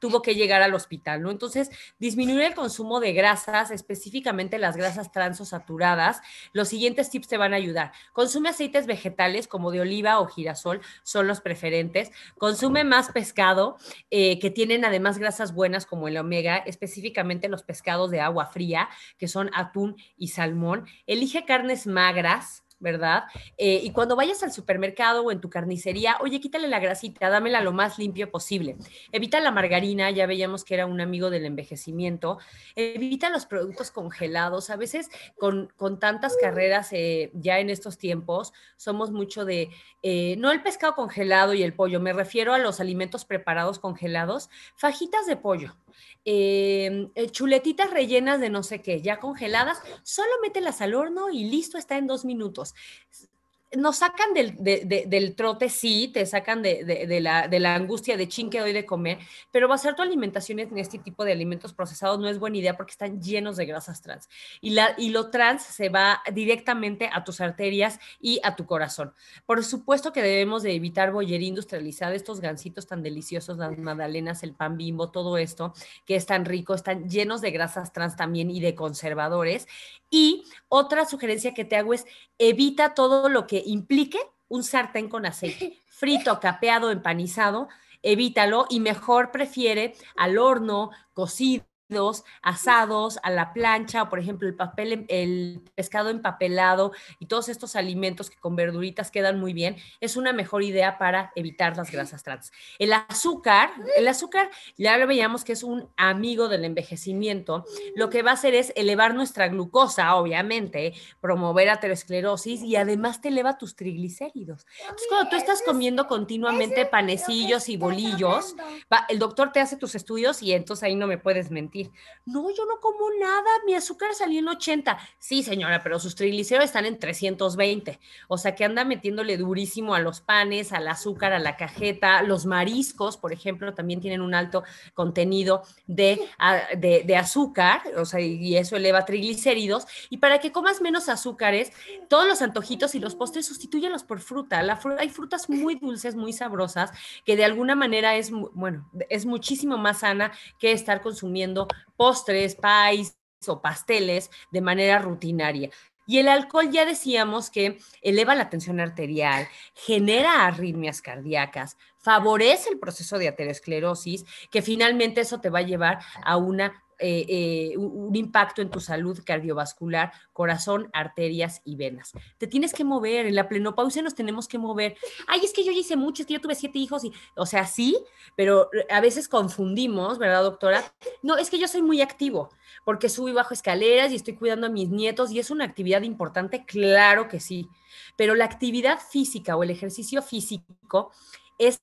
tuvo que llegar al hospital, ¿no? Entonces, disminuir el consumo de grasas, específicamente las grasas transosaturadas, los siguientes tips te van a ayudar. Consume aceites vegetales como de oliva o girasol, son los preferentes. Consume más pescado, eh, que tienen además grasas buenas como el omega, específicamente los pescados de agua fría, que son atún y salmón. Elige carnes magras, ¿verdad? Eh, y cuando vayas al supermercado o en tu carnicería, oye, quítale la grasita, dámela lo más limpio posible. Evita la margarina, ya veíamos que era un amigo del envejecimiento. Evita los productos congelados. A veces con, tantas carreras eh, ya en estos tiempos, somos mucho de, eh, no el pescado congelado y el pollo, me refiero a los alimentos preparados congelados, fajitas de pollo. Eh, eh, chuletitas rellenas de no sé qué, ya congeladas, solo mételas al horno y listo, está en dos minutos nos sacan del, trote, sí, te sacan de, de la, angustia de chin que doy de comer, pero va a ser tu alimentación en este tipo de alimentos procesados no es buena idea porque están llenos de grasas trans. Y, la, y lo trans se va directamente a tus arterias y a tu corazón. Por supuesto que debemos de evitar bollería industrializada, estos gansitos tan deliciosos, las magdalenas, el pan bimbo, todo esto que es tan rico, están llenos de grasas trans también y de conservadores. Y otra sugerencia que te hago es evita todo lo que implique un sartén con aceite, <laughs> frito, capeado, empanizado, evítalo y mejor prefiere al horno, cocido asados a la plancha, o por ejemplo, el papel, el pescado empapelado y todos estos alimentos que con verduritas quedan muy bien, es una mejor idea para evitar las grasas trans. El azúcar, el azúcar, ya lo veíamos que es un amigo del envejecimiento, lo que va a hacer es elevar nuestra glucosa, obviamente, promover aterosclerosis y además te eleva tus triglicéridos. Entonces, cuando tú estás comiendo continuamente panecillos y bolillos, el doctor te hace tus estudios y entonces ahí no me puedes mentir no, yo no como nada, mi azúcar salió en 80. Sí, señora, pero sus triglicéridos están en 320. O sea que anda metiéndole durísimo a los panes, al azúcar, a la cajeta, los mariscos, por ejemplo, también tienen un alto contenido de, azúcar, o sea, y eso eleva triglicéridos. Y para que comas menos azúcares, todos los antojitos y los postres sustituyenlos por fruta. La fruta hay frutas muy dulces, muy sabrosas, que de alguna manera es, bueno, es muchísimo más sana que estar consumiendo postres, pies o pasteles de manera rutinaria. Y el alcohol ya decíamos que eleva la tensión arterial, genera arritmias cardíacas, favorece el proceso de aterosclerosis, que finalmente eso te va a llevar a una eh, eh, un impacto en tu salud cardiovascular, corazón, arterias y venas. Te tienes que mover, en la plenopausia nos tenemos que mover. Ay, es que yo ya hice mucho, es que yo tuve siete hijos, y, o sea, sí, pero eh, a veces confundimos, ¿verdad, doctora? No, es que yo soy muy activo, porque subo y bajo escaleras y estoy cuidando a mis nietos y es una actividad importante, claro que sí, pero la actividad física o el ejercicio físico es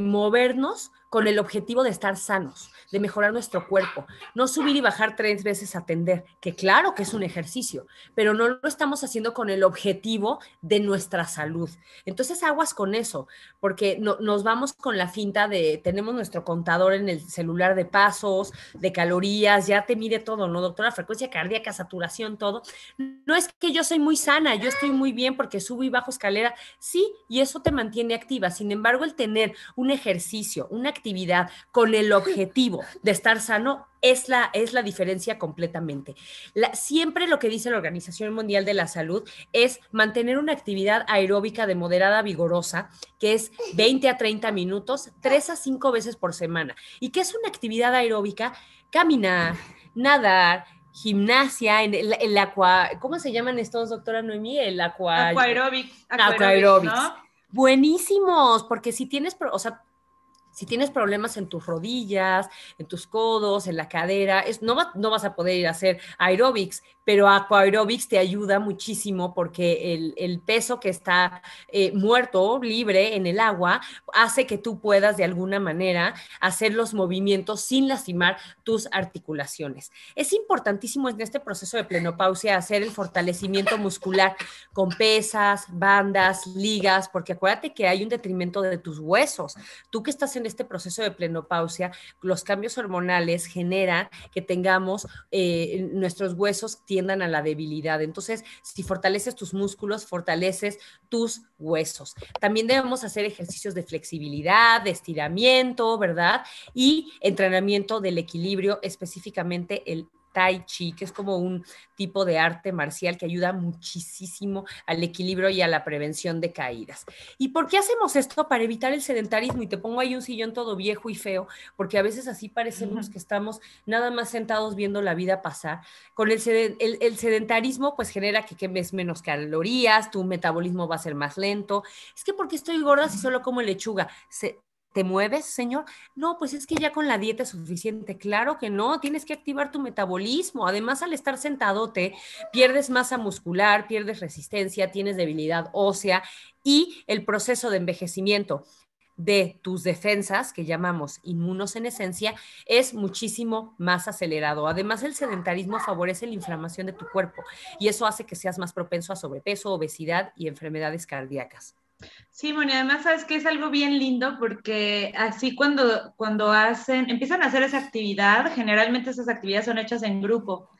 movernos con el objetivo de estar sanos, de mejorar nuestro cuerpo, no subir y bajar tres veces a tender, que claro que es un ejercicio, pero no lo estamos haciendo con el objetivo de nuestra salud. Entonces aguas con eso, porque nos vamos con la finta de tenemos nuestro contador en el celular de pasos, de calorías, ya te mide todo, ¿no, doctora? Frecuencia cardíaca, saturación, todo. No es que yo soy muy sana, yo estoy muy bien porque subo y bajo escalera, sí, y eso te mantiene activa. Sin embargo, el tener un ejercicio, una actividad con el objetivo de estar sano es la, es la diferencia completamente. siempre lo que dice la Organización Mundial de la Salud es mantener una actividad aeróbica de moderada vigorosa, que es 20 a 30 minutos, 3 a 5 veces por semana. ¿Y qué es una actividad aeróbica? Caminar, nadar, gimnasia, en el, el ¿cómo se llaman estos, doctora Noemí? El aqua... Aquaerobic. Aquaerobics. Buenísimos, porque si tienes, o sea, si tienes problemas en tus rodillas, en tus codos, en la cadera, es, no, no vas a poder ir a hacer aerobics, pero aquaerobics te ayuda muchísimo porque el, peso que está eh, muerto, libre en el agua, hace que tú puedas de alguna manera hacer los movimientos sin lastimar tus articulaciones. Es importantísimo en este proceso de plenopausia hacer el fortalecimiento muscular con pesas, bandas, ligas, porque acuérdate que hay un detrimento de tus huesos. Tú que estás en este proceso de plenopausia, los cambios hormonales generan que tengamos eh, nuestros huesos tiendan a la debilidad. Entonces, si fortaleces tus músculos, fortaleces tus huesos. También debemos hacer ejercicios de flexibilidad, de estiramiento, ¿verdad? Y entrenamiento del equilibrio, específicamente el tai chi, que es como un tipo de arte marcial que ayuda muchísimo al equilibrio y a la prevención de caídas. ¿Y por qué hacemos esto? Para evitar el sedentarismo. Y te pongo ahí un sillón todo viejo y feo, porque a veces así parecemos que estamos nada más sentados viendo la vida pasar. Con el, el, sedentarismo, pues genera que quemes menos calorías, tu metabolismo va a ser más lento. Es que porque estoy gorda si solo como lechuga. Se ¿Te mueves, señor? No, pues es que ya con la dieta suficiente. Claro que no, tienes que activar tu metabolismo. Además, al estar sentadote, pierdes masa muscular, pierdes resistencia, tienes debilidad ósea y el proceso de envejecimiento de tus defensas, que llamamos inmunos en esencia, es muchísimo más acelerado. Además, el sedentarismo favorece la inflamación de tu cuerpo y eso hace que seas más propenso a sobrepeso, obesidad y enfermedades cardíacas. Sí, bueno, y además sabes que es algo bien lindo porque así cuando, cuando hacen, empiezan a hacer esa actividad, generalmente esas actividades son hechas en grupo.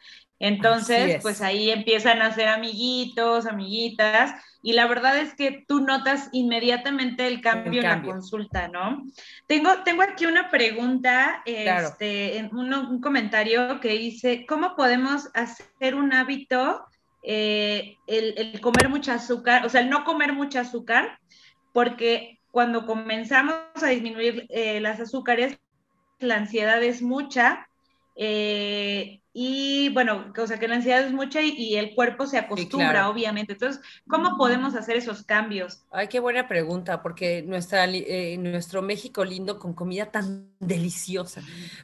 Entonces, pues ahí empiezan a ser amiguitos, amiguitas, y la verdad es que tú notas inmediatamente el cambio, en la consulta, ¿no? Tengo, tengo aquí una pregunta, este, un, un comentario que dice, ¿cómo podemos hacer un hábito eh, el, comer mucha azúcar, o sea, el no comer mucha azúcar, porque cuando comenzamos a disminuir eh, las azúcares, la ansiedad es mucha, eh, y bueno, o sea que la ansiedad es mucha y, el cuerpo se acostumbra, obviamente. Entonces, ¿cómo podemos hacer esos cambios? Ay, qué buena pregunta, porque nuestra, eh, nuestro México lindo con comida tan deliciosa,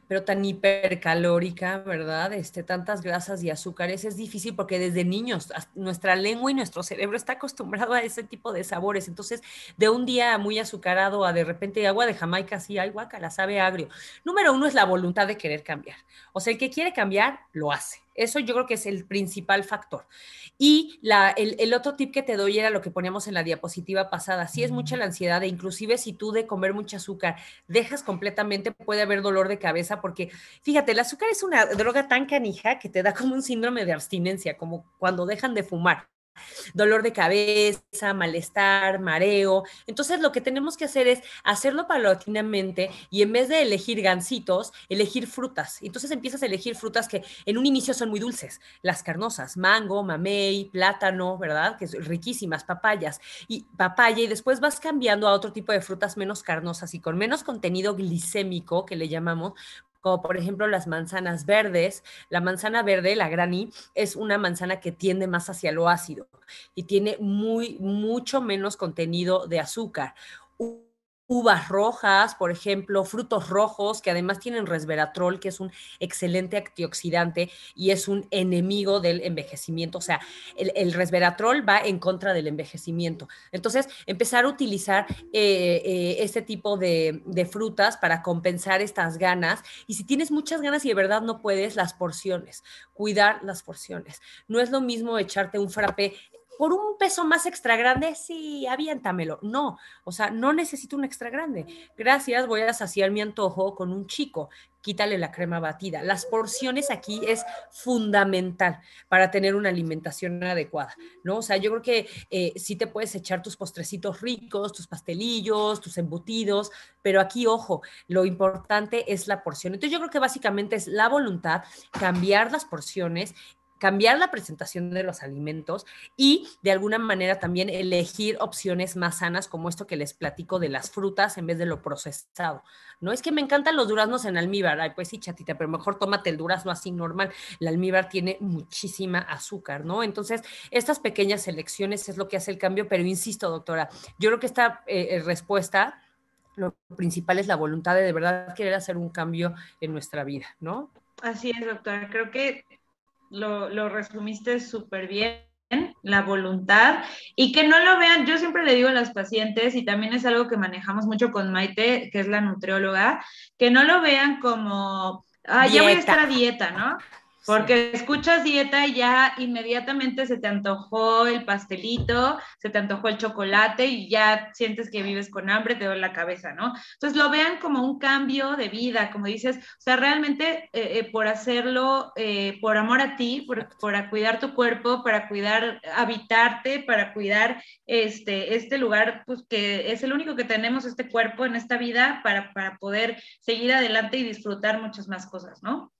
pero tan hipercalórica, ¿verdad? Este, tantas grasas y azúcares, es difícil porque desde niños nuestra lengua y nuestro cerebro está acostumbrado a ese tipo de sabores. Entonces, de un día muy azucarado a de repente agua de Jamaica, sí, ay, guaca, la sabe agrio. Número uno es la voluntad de querer cambiar. O sea, el que quiere cambiar lo hace. Eso yo creo que es el principal factor. Y el, otro tip que te doy era lo que poníamos en la diapositiva pasada. Si es mucha la ansiedad e inclusive si tú de comer mucho azúcar dejas completamente, puede haber dolor de cabeza porque, fíjate, el azúcar es una droga tan canija que te da como un síndrome de abstinencia, como cuando dejan de fumar dolor de cabeza, malestar, mareo. Entonces lo que tenemos que hacer es hacerlo paulatinamente y en vez de elegir gansitos, elegir frutas. Entonces empiezas a elegir frutas que en un inicio son muy dulces, las carnosas, mango, mamey, plátano, ¿verdad? Que son riquísimas, papayas y papaya y después vas cambiando a otro tipo de frutas menos carnosas y con menos contenido glicémico que le llamamos, como por ejemplo las manzanas verdes. La manzana verde, la granny, es una manzana que tiende más hacia lo ácido y tiene muy, mucho menos contenido de azúcar uvas rojas, por ejemplo, frutos rojos, que además tienen resveratrol, que es un excelente antioxidante y es un enemigo del envejecimiento. O sea, el, resveratrol va en contra del envejecimiento. Entonces, empezar a utilizar eh, eh, este tipo de, frutas para compensar estas ganas. Y si tienes muchas ganas y de verdad no puedes, las porciones, cuidar las porciones. No es lo mismo echarte un frappé por un peso más extra grande, sí, aviéntamelo. No, o sea, no necesito un extra grande. Gracias, voy a saciar mi antojo con un chico. Quítale la crema batida. Las porciones aquí es fundamental para tener una alimentación adecuada, ¿no? O sea, yo creo que eh, sí te puedes echar tus postrecitos ricos, tus pastelillos, tus embutidos, pero aquí, ojo, lo importante es la porción. Entonces, yo creo que básicamente es la voluntad, cambiar las porciones cambiar la presentación de los alimentos y de alguna manera también elegir opciones más sanas como esto que les platico de las frutas en vez de lo procesado. No es que me encantan los duraznos en almíbar, ay pues sí chatita, pero mejor tómate el durazno así normal. El almíbar tiene muchísima azúcar, ¿no? Entonces, estas pequeñas elecciones es lo que hace el cambio, pero insisto, doctora, yo creo que esta eh, eh, respuesta lo principal es la voluntad de de verdad querer hacer un cambio en nuestra vida, ¿no? Así es, doctora. Creo que lo, resumiste súper bien la voluntad y que no lo vean, yo siempre le digo a las pacientes y también es algo que manejamos mucho con Maite, que es la nutrióloga, que no lo vean como, ah, ya voy a estar a dieta, ¿no? Porque escuchas dieta y ya inmediatamente se te antojó el pastelito, se te antojó el chocolate y ya sientes que vives con hambre, te duele la cabeza, ¿no? Entonces lo vean como un cambio de vida, como dices, o sea, realmente eh, eh, por hacerlo, eh, por amor a ti, por, cuidar tu cuerpo, para cuidar, habitarte, para cuidar este, este lugar, pues que es el único que tenemos, este cuerpo en esta vida, para, para poder seguir adelante y disfrutar muchas más cosas, ¿no?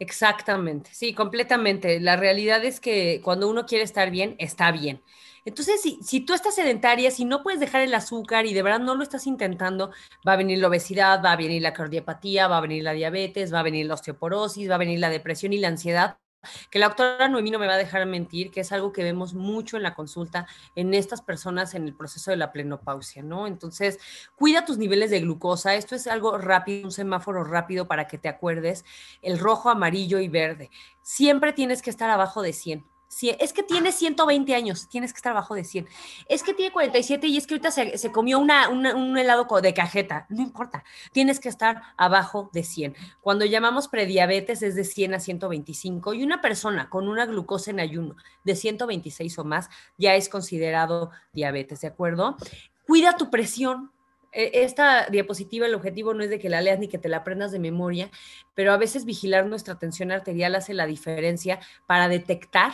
Exactamente, sí, completamente. La realidad es que cuando uno quiere estar bien, está bien. Entonces, si, tú estás sedentaria, si no puedes dejar el azúcar y de verdad no lo estás intentando, va a venir la obesidad, va a venir la cardiopatía, va a venir la diabetes, va a venir la osteoporosis, va a venir la depresión y la ansiedad, que la doctora Noemí no me va a dejar mentir, que es algo que vemos mucho en la consulta en estas personas en el proceso de la plenopausia, ¿no? Entonces, cuida tus niveles de glucosa, esto es algo rápido, un semáforo rápido para que te acuerdes, el rojo, amarillo y verde. Siempre tienes que estar abajo de 100 es que tiene 120 años, tienes que estar abajo de 100. Es que tiene 47 y es que ahorita se, comió una, un helado de cajeta. No importa, tienes que estar abajo de 100. Cuando llamamos prediabetes es de 100 a 125 y una persona con una glucosa en ayuno de 126 o más ya es considerado diabetes, ¿de acuerdo? Cuida tu presión, e, esta diapositiva, el objetivo no es de que la leas ni que te la aprendas de memoria, pero a veces vigilar nuestra tensión arterial hace la diferencia para detectar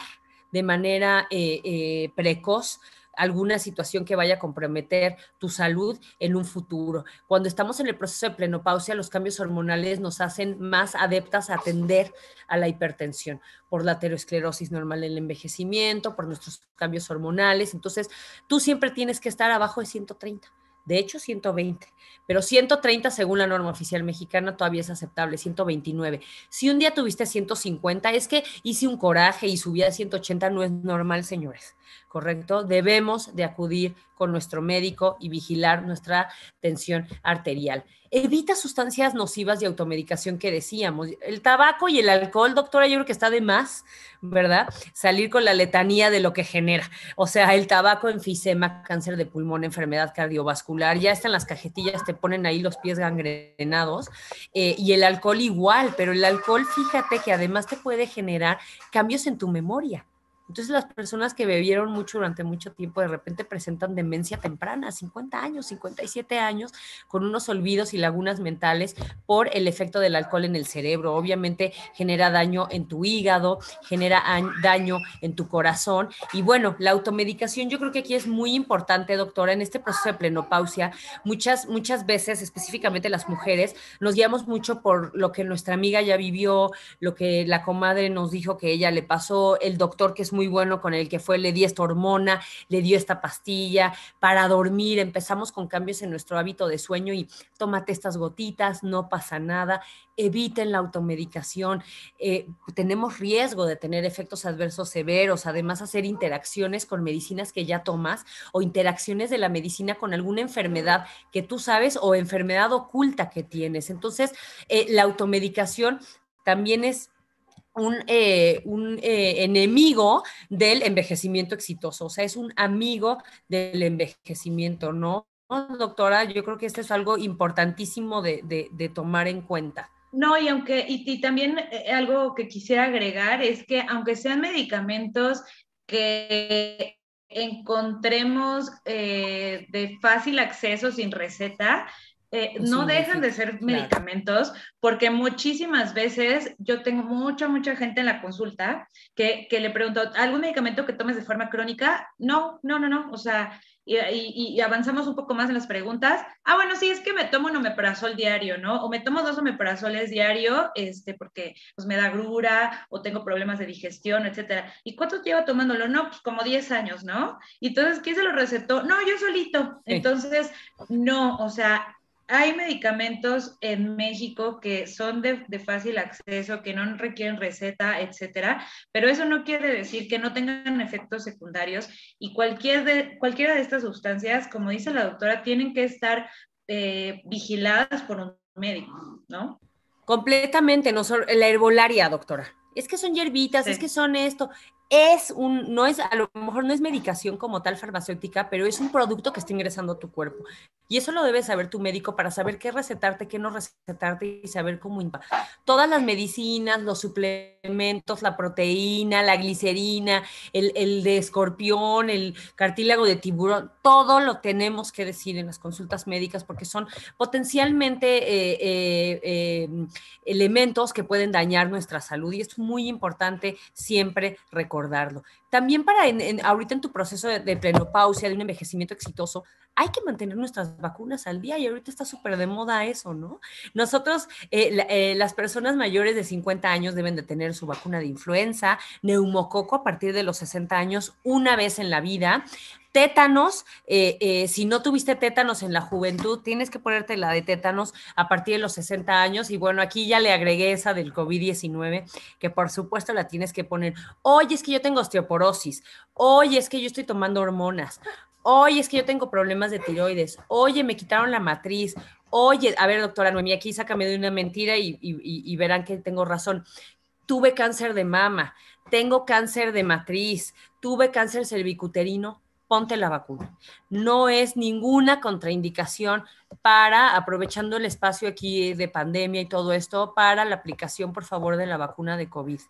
de manera eh, eh, precoz alguna situación que vaya a comprometer tu salud en un futuro. Cuando estamos en el proceso de plenopausia, los cambios hormonales nos hacen más adeptas a atender a la hipertensión por la aterosclerosis normal el envejecimiento, por nuestros cambios hormonales. Entonces, tú siempre tienes que estar abajo de 130 de hecho 120, pero 130 según la norma oficial mexicana todavía es aceptable, 129. Si un día tuviste 150, es que hice un coraje y subí a 180, no es normal, señores. ¿correcto? Debemos de acudir con nuestro médico y vigilar nuestra tensión arterial. Evita sustancias nocivas y automedicación que decíamos. El tabaco y el alcohol, doctora, yo creo que está de más, ¿verdad? Salir con la letanía de lo que genera. O sea, el tabaco, enfisema, cáncer de pulmón, enfermedad cardiovascular, ya están las cajetillas, te ponen ahí los pies gangrenados. Eh, y el alcohol igual, pero el alcohol, fíjate que además te puede generar cambios en tu memoria. Entonces las personas que bebieron mucho durante mucho tiempo de repente presentan demencia temprana, 50 años, 57 años, con unos olvidos y lagunas mentales por el efecto del alcohol en el cerebro. Obviamente genera daño en tu hígado, genera daño en tu corazón. Y bueno, la automedicación yo creo que aquí es muy importante, doctora, en este proceso de plenopausia. Muchas, muchas veces, específicamente las mujeres, nos guiamos mucho por lo que nuestra amiga ya vivió, lo que la comadre nos dijo que ella le pasó, el doctor que es muy bueno con el que fue, le di esta hormona, le dio esta pastilla para dormir, empezamos con cambios en nuestro hábito de sueño y tómate estas gotitas, no pasa nada, eviten la automedicación, eh, tenemos riesgo de tener efectos adversos severos, además hacer interacciones con medicinas que ya tomas o interacciones de la medicina con alguna enfermedad que tú sabes o enfermedad oculta que tienes. Entonces, eh, la automedicación también es un, eh, eh, enemigo del envejecimiento exitoso, o sea, es un amigo del envejecimiento, ¿no? Doctora, yo creo que esto es algo importantísimo de, tomar en cuenta. No, y aunque, y, también eh, algo que quisiera agregar es que aunque sean medicamentos que encontremos de fácil acceso sin receta, eh, no dejan de ser medicamentos porque muchísimas veces yo tengo mucha, mucha gente en la consulta que, le pregunto, ¿algún medicamento que tomes de forma crónica? No, no, no, no. O sea, y, avanzamos un poco más en las preguntas. Ah, bueno, sí, es que me tomo un omeprazol diario, ¿no? O me tomo dos omeprazoles diario, este, porque pues me da grura o tengo problemas de digestión, etcétera. ¿Y cuánto lleva tomándolo? No, pues como 10 años, ¿no? Entonces, ¿quién se lo recetó? No, yo solito. Entonces, no, o sea, hay medicamentos en México que son de, fácil acceso, que no requieren receta, etcétera, pero eso no quiere decir que no tengan efectos secundarios y cualquier de, cualquiera de estas sustancias, como dice la doctora, tienen que estar eh, vigiladas por un médico, ¿no? Completamente, no, la herbolaria, doctora. Es que son hierbitas, es que son esto es un, no es, a lo mejor no es medicación como tal farmacéutica, pero es un producto que está ingresando a tu cuerpo. Y eso lo debe saber tu médico para saber qué recetarte, qué no recetarte y saber cómo. Todas las medicinas, los suplementos, la proteína, la glicerina, el, de escorpión, el cartílago de tiburón, todo lo tenemos que decir en las consultas médicas porque son potencialmente eh, eh, em, elementos que pueden dañar nuestra salud y es muy importante siempre recordar recordarlo. También para ahorita en tu proceso de, de plenopausia, de un envejecimiento exitoso, hay que mantener nuestras vacunas al día y ahorita está súper de moda eso, ¿no? Nosotros, eh, eh, las personas mayores de 50 años deben de tener su vacuna de influenza, neumococo a partir de los 60 años, una vez en la vida, tétanos, eh, eh, si no tuviste tétanos en la juventud, tienes que ponerte la de tétanos a partir de los 60 años. Y bueno, aquí ya le agregué esa del COVID-19, que por supuesto la tienes que poner. Oye, es que yo tengo osteoporosis. Oye, es que yo estoy tomando hormonas. Oye, es que yo tengo problemas de tiroides. Oye, me quitaron la matriz. Oye, a ver, doctora Noemí, aquí sácame de una mentira y verán que tengo razón. Tuve cáncer de mama, tengo cáncer de matriz, tuve cáncer cervicuterino ponte la vacuna. No es ninguna contraindicación para, aprovechando el espacio aquí de pandemia y todo esto, para la aplicación, por favor, de la vacuna de COVID.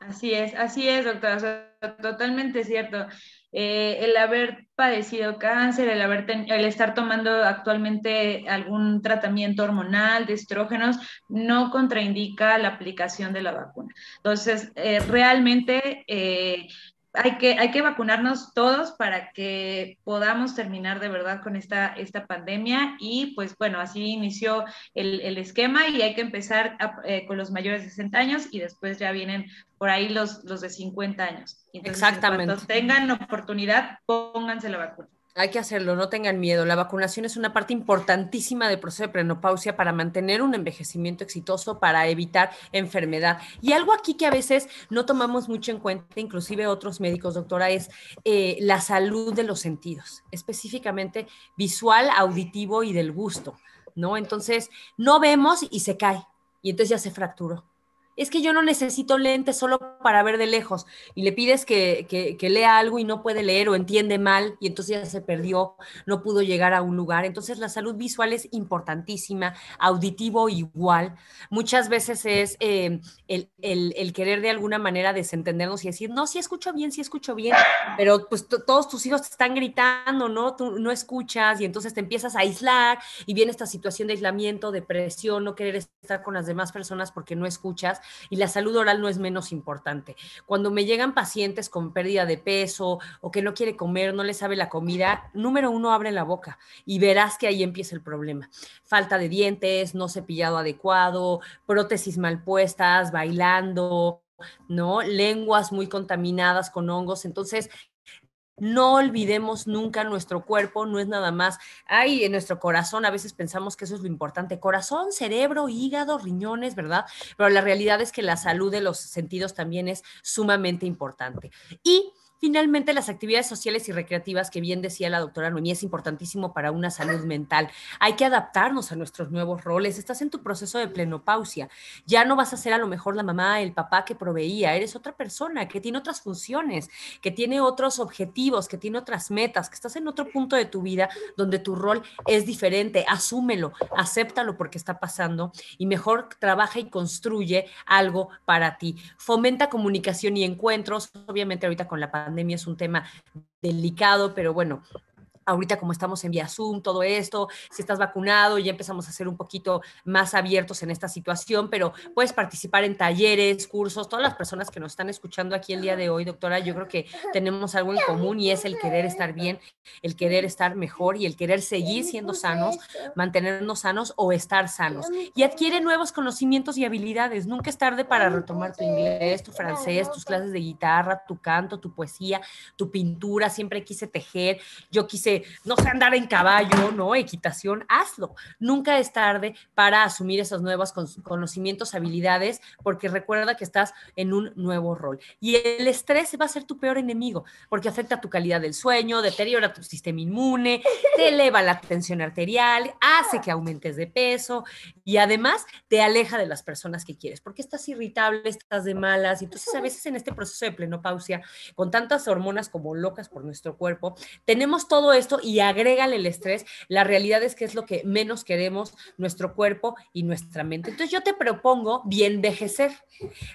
Así es, así es, doctora. totalmente cierto. Eh, el haber padecido cáncer, el, haber el estar tomando actualmente algún tratamiento hormonal de estrógenos, no contraindica la aplicación de la vacuna. Entonces, eh, realmente eh, hay que, hay que vacunarnos todos para que podamos terminar de verdad con esta, esta pandemia y pues bueno, así inició el, esquema y hay que empezar eh, con los mayores de 60 años y después ya vienen por ahí los, los de 50 años. Exactamente. Cuando tengan oportunidad, pónganse la vacuna hay que hacerlo, no tengan miedo. La vacunación es una parte importantísima del proceso de prenopausia para mantener un envejecimiento exitoso, para evitar enfermedad. Y algo aquí que a veces no tomamos mucho en cuenta, inclusive otros médicos, doctora, es eh, la salud de los sentidos, específicamente visual, auditivo y del gusto, ¿no? Entonces, no vemos y se cae, y entonces ya se fracturó es que yo no necesito lentes solo para ver de lejos y le pides que, lea algo y no puede leer o entiende mal y entonces ya se perdió, no pudo llegar a un lugar. Entonces la salud visual es importantísima, auditivo igual. Muchas veces es eh, el, el, querer de alguna manera desentendernos y decir, no, sí escucho bien, sí escucho bien, pero pues todos tus hijos te están gritando, ¿no? Tú no escuchas y entonces te empiezas a aislar y viene esta situación de aislamiento, depresión, no querer estar con las demás personas porque no escuchas y la salud oral no es menos importante. Cuando me llegan pacientes con pérdida de peso o que no quiere comer, no le sabe la comida, número uno, abre la boca y verás que ahí empieza el problema. Falta de dientes, no cepillado adecuado, prótesis mal puestas, bailando, ¿no? Lenguas muy contaminadas con hongos. Entonces, no olvidemos nunca nuestro cuerpo, no es nada más. Ay, en nuestro corazón a veces pensamos que eso es lo importante. Corazón, cerebro, hígado, riñones, ¿verdad? Pero la realidad es que la salud de los sentidos también es sumamente importante. Y Finalmente, las actividades sociales y recreativas, que bien decía la doctora Noemí, es importantísimo para una salud mental. Hay que adaptarnos a nuestros nuevos roles. Estás en tu proceso de plenopausia. Ya no vas a ser a lo mejor la mamá, el papá que proveía. Eres otra persona que tiene otras funciones, que tiene otros objetivos, que tiene otras metas, que estás en otro punto de tu vida donde tu rol es diferente. Asúmelo, acéptalo porque está pasando y mejor trabaja y construye algo para ti. Fomenta comunicación y encuentros, obviamente ahorita con la pandemia pandemia es un tema delicado, pero bueno, ahorita como estamos en vía Zoom, todo esto, si estás vacunado, ya empezamos a ser un poquito más abiertos en esta situación, pero puedes participar en talleres, cursos, todas las personas que nos están escuchando aquí el día de hoy, doctora, yo creo que tenemos algo en común y es el querer estar bien, el querer estar mejor y el querer seguir siendo sanos, mantenernos sanos o estar sanos. Y adquiere nuevos conocimientos y habilidades, nunca es tarde para retomar tu inglés, tu francés, tus clases de guitarra, tu canto, tu poesía, tu pintura, siempre quise tejer, yo quise no sé, andar en caballo, ¿no? Equitación, hazlo. Nunca es tarde para asumir esos nuevos conocimientos, habilidades, porque recuerda que estás en un nuevo rol. Y el estrés va a ser tu peor enemigo, porque afecta tu calidad del sueño, deteriora tu sistema inmune, te <laughs> eleva la tensión arterial, hace que aumentes de peso y además te aleja de las personas que quieres, porque estás irritable, estás de malas. Y Entonces, a veces en este proceso de plenopausia, con tantas hormonas como locas por nuestro cuerpo, tenemos todo eso y agrégale el estrés, la realidad es que es lo que menos queremos nuestro cuerpo y nuestra mente. Entonces yo te propongo bien envejecer,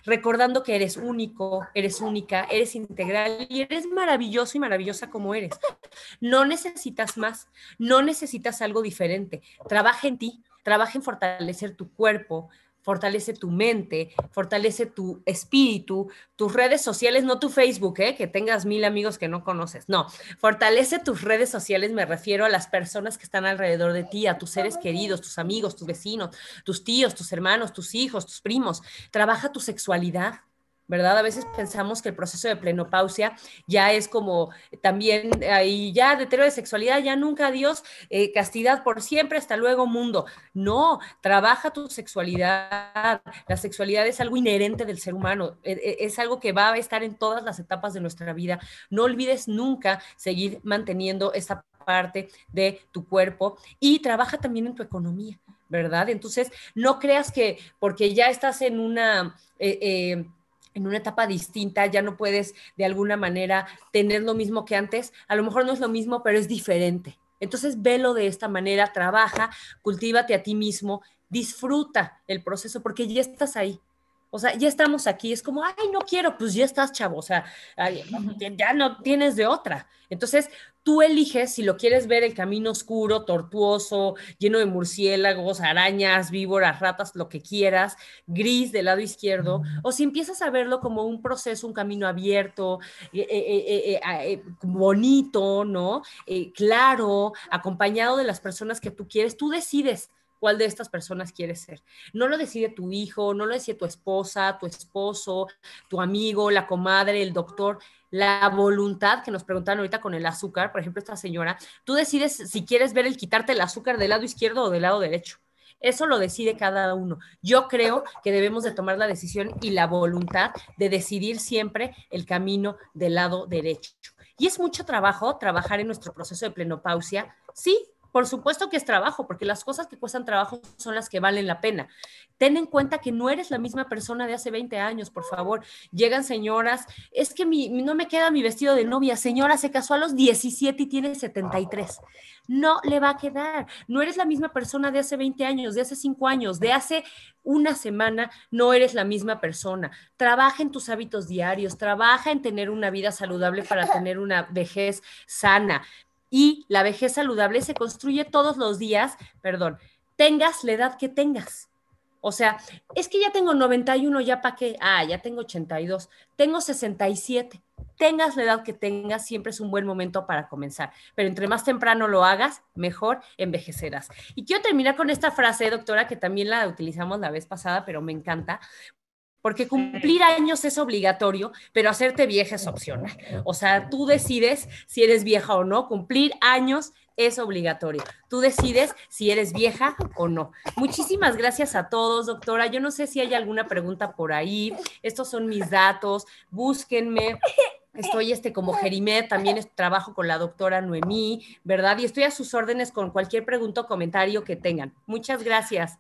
recordando que eres único, eres única, eres integral y eres maravilloso y maravillosa como eres. No necesitas más, no necesitas algo diferente. Trabaja en ti, trabaja en fortalecer tu cuerpo, fortalece tu mente, fortalece tu espíritu, tus redes sociales, no tu Facebook, ¿eh? que tengas mil amigos que no conoces, no, fortalece tus redes sociales, me refiero a las personas que están alrededor de ti, a tus seres queridos, tus amigos, tus vecinos, tus tíos, tus hermanos, tus hijos, tus primos, trabaja tu sexualidad, ¿verdad? A veces pensamos que el proceso de plenopausia ya es como también ahí ya deterioro de sexualidad, ya nunca Dios, eh, castidad por siempre, hasta luego mundo. No, trabaja tu sexualidad. La sexualidad es algo inherente del ser humano, e, e, es algo que va a estar en todas las etapas de nuestra vida. No olvides nunca seguir manteniendo esta parte de tu cuerpo y trabaja también en tu economía, ¿verdad? Entonces, no creas que porque ya estás en una... Eh, eh, en una etapa distinta, ya no puedes de alguna manera tener lo mismo que antes, a lo mejor no es lo mismo, pero es diferente. Entonces, velo de esta manera, trabaja, cultívate a ti mismo, disfruta el proceso porque ya estás ahí, o sea, ya estamos aquí, es como, ay, no quiero, pues ya estás chavo, o sea, ya no tienes de otra. Entonces, tú eliges si lo quieres ver el camino oscuro, tortuoso, lleno de murciélagos, arañas, víboras, ratas, lo que quieras, gris del lado izquierdo, o si empiezas a verlo como un proceso, un camino abierto, eh, eh, eh, bonito, ¿no? claro, acompañado de las personas que tú quieres, tú decides cuál de estas personas quieres ser. No lo decide tu hijo, no lo decide tu esposa, tu esposo, tu amigo, la comadre, el doctor. La voluntad que nos preguntan ahorita con el azúcar, por ejemplo, esta señora, tú decides si quieres ver el quitarte el azúcar del lado izquierdo o del lado derecho. Eso lo decide cada uno. Yo creo que debemos de tomar la decisión y la voluntad de decidir siempre el camino del lado derecho. Y es mucho trabajo trabajar en nuestro proceso de plenopausia, sí, por supuesto que es trabajo, porque las cosas que cuestan trabajo son las que valen la pena. Ten en cuenta que no eres la misma persona de hace 20 años, por favor. Llegan señoras, es que mi, no me queda mi vestido de novia. Señora, se casó a los 17 y tiene 73. No le va a quedar. No eres la misma persona de hace 20 años, de hace 5 años, de hace una semana. No eres la misma persona. Trabaja en tus hábitos diarios, trabaja en tener una vida saludable para tener una vejez sana. Y la vejez saludable se construye todos los días, perdón, tengas la edad que tengas. O sea, es que ya tengo 91, ya para qué. Ah, ya tengo 82, tengo 67. Tengas la edad que tengas, siempre es un buen momento para comenzar. Pero entre más temprano lo hagas, mejor envejecerás. Y quiero terminar con esta frase, doctora, que también la utilizamos la vez pasada, pero me encanta, porque cumplir años es obligatorio, pero hacerte vieja es opcional. O sea, tú decides si eres vieja o no, cumplir años es obligatorio. Tú decides si eres vieja o no. Muchísimas gracias a todos, doctora. Yo no sé si hay alguna pregunta por ahí. Estos son mis datos. Búsquenme. Estoy este, como Jerimé, también trabajo con la doctora Noemí, ¿verdad? Y estoy a sus órdenes con cualquier pregunta o comentario que tengan. Muchas gracias.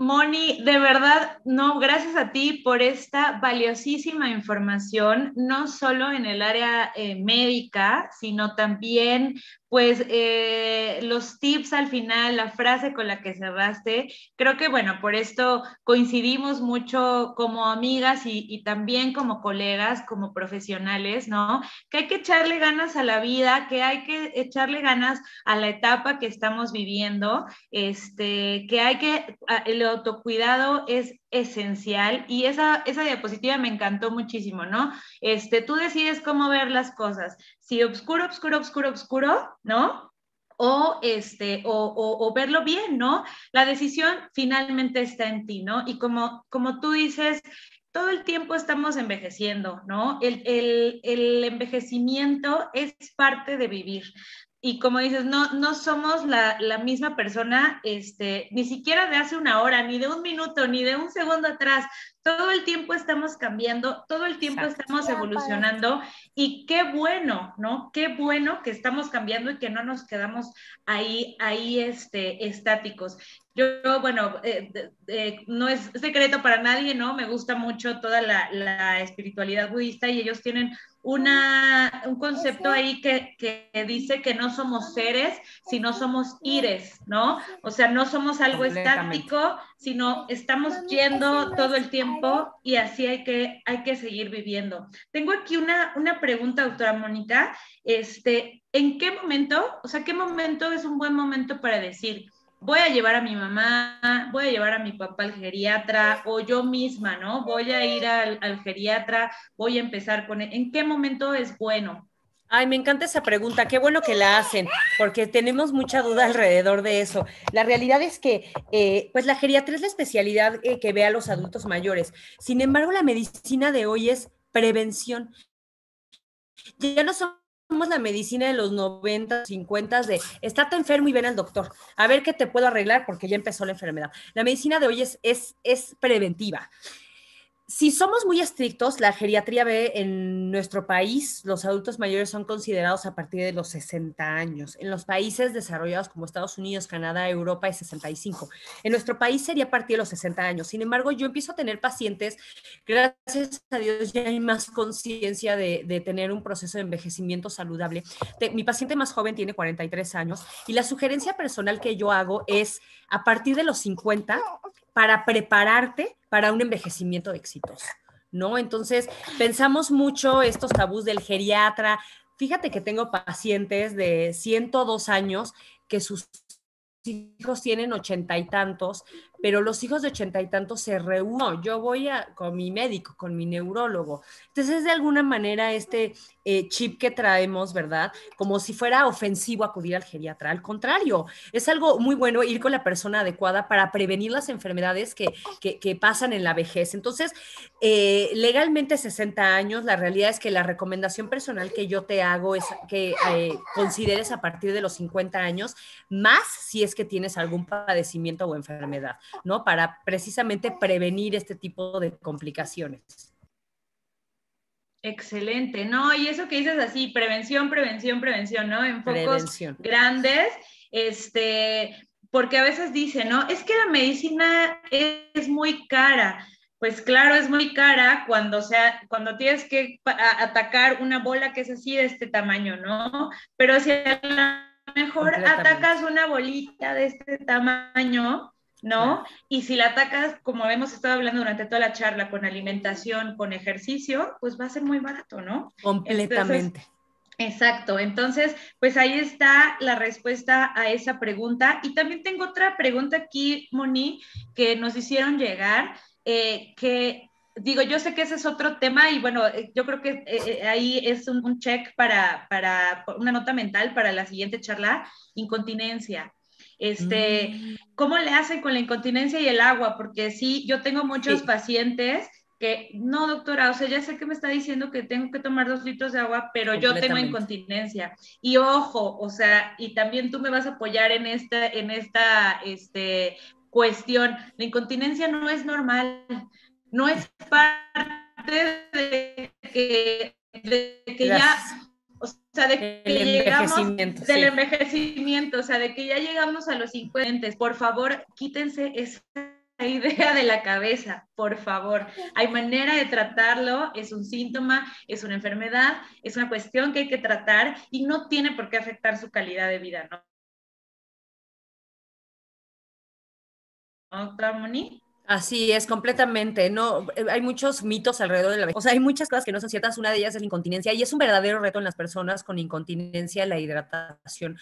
Moni, de verdad, no, gracias a ti por esta valiosísima información, no solo en el área eh, médica, sino también pues eh, los tips al final, la frase con la que cerraste, creo que bueno, por esto coincidimos mucho como amigas y, también como colegas, como profesionales, ¿no? Que hay que echarle ganas a la vida, que hay que echarle ganas a la etapa que estamos viviendo, este, que hay que, el autocuidado es esencial y esa, esa diapositiva me encantó muchísimo, ¿no? Este, tú decides cómo ver las cosas, si oscuro, oscuro, oscuro, oscuro, ¿no? O, este, o, o, verlo bien, ¿no? La decisión finalmente está en ti, ¿no? Y como, como tú dices, todo el tiempo estamos envejeciendo, ¿no? El, el, el, envejecimiento es parte de vivir y como dices, no, no somos la, la, misma persona, este, ni siquiera de hace una hora, ni de un minuto, ni de un segundo atrás. Todo el tiempo estamos cambiando, todo el tiempo estamos evolucionando y qué bueno, ¿no? Qué bueno que estamos cambiando y que no nos quedamos ahí, ahí este, estáticos. Yo, bueno, eh, eh, no es secreto para nadie, ¿no? Me gusta mucho toda la, la espiritualidad budista y ellos tienen una, un concepto ahí que, que, dice que no somos seres, sino somos ires, ¿no? O sea, no somos algo estático, sino estamos yendo todo el tiempo y así hay que, hay que seguir viviendo. Tengo aquí una, una pregunta, doctora Mónica. Este, ¿En qué momento, o sea, qué momento es un buen momento para decir, voy a llevar a mi mamá, voy a llevar a mi papá al geriatra o yo misma, ¿no? Voy a ir al, geriatra, voy a empezar con... Él. ¿En qué momento es bueno? Ay, me encanta esa pregunta, qué bueno que la hacen, porque tenemos mucha duda alrededor de eso. La realidad es que, eh, pues la geriatría es la especialidad eh, que ve a los adultos mayores. Sin embargo, la medicina de hoy es prevención. Ya no son la medicina de los 90, 50 de estate enfermo y ven al doctor, a ver qué te puedo arreglar porque ya empezó la enfermedad. La medicina de hoy es, es, es preventiva si somos muy estrictos, la geriatría B en nuestro país, los adultos mayores son considerados a partir de los 60 años. En los países desarrollados como Estados Unidos, Canadá, Europa es 65. En nuestro país sería a partir de los 60 años. Sin embargo, yo empiezo a tener pacientes, gracias a Dios ya hay más conciencia de, tener un proceso de envejecimiento saludable. mi paciente más joven tiene 43 años y la sugerencia personal que yo hago es a partir de los 50 para prepararte para un envejecimiento exitoso, ¿no? Entonces, pensamos mucho estos tabús del geriatra. Fíjate que tengo pacientes de 102 años que sus hijos tienen ochenta y tantos, pero los hijos de ochenta y tantos se reúnen, yo voy a, con mi médico, con mi neurólogo. Entonces es de alguna manera este eh, chip que traemos, ¿verdad? Como si fuera ofensivo acudir al geriatra. Al contrario, es algo muy bueno ir con la persona adecuada para prevenir las enfermedades que, que, pasan en la vejez. Entonces, eh, legalmente 60 años, la realidad es que la recomendación personal que yo te hago es que eh, consideres a partir de los 50 años, más si es que tienes algún padecimiento o enfermedad. ¿no? Para precisamente prevenir este tipo de complicaciones. Excelente, ¿no? Y eso que dices así, prevención, prevención, prevención, ¿no? En focos grandes, este, porque a veces dicen, ¿no? Es que la medicina es muy cara. Pues claro, es muy cara cuando, sea, cuando tienes que atacar una bola que es así de este tamaño, ¿no? Pero si a lo mejor atacas una bolita de este tamaño, ¿no? Y si la atacas, como hemos estado hablando durante toda la charla, con alimentación, con ejercicio, pues va a ser muy barato, ¿no? Completamente. Exacto, entonces, pues ahí está la respuesta a esa pregunta. Y también tengo otra pregunta aquí, Moni, que nos hicieron llegar, eh, que digo, yo sé que ese es otro tema y bueno, eh, yo creo que eh, ahí es un, un check para, para una nota mental para la siguiente charla, incontinencia. Este, mm. ¿Cómo le hacen con la incontinencia y el agua? Porque sí, yo tengo muchos pacientes que, no, doctora, o sea, ya sé que me está diciendo que tengo que tomar dos litros de agua, pero yo tengo incontinencia. Y ojo, o sea, y también tú me vas a apoyar en esta, en esta, este, cuestión. La incontinencia no es normal, no es parte de que ya o sea, de que envejecimiento, del envejecimiento, o sea, de que ya llegamos a los 50. Por favor, quítense esa <laughs> idea de la cabeza, por favor. Hay manera de tratarlo, es un síntoma, es una enfermedad, es una cuestión que hay que tratar y no tiene por qué afectar su calidad de vida, ¿no? Doctora Moni? Así es, completamente. No, eh, hay muchos mitos alrededor de la O sea, hay muchas cosas que no son ciertas. Una de ellas es la incontinencia y es un verdadero reto en las personas con incontinencia la hidratación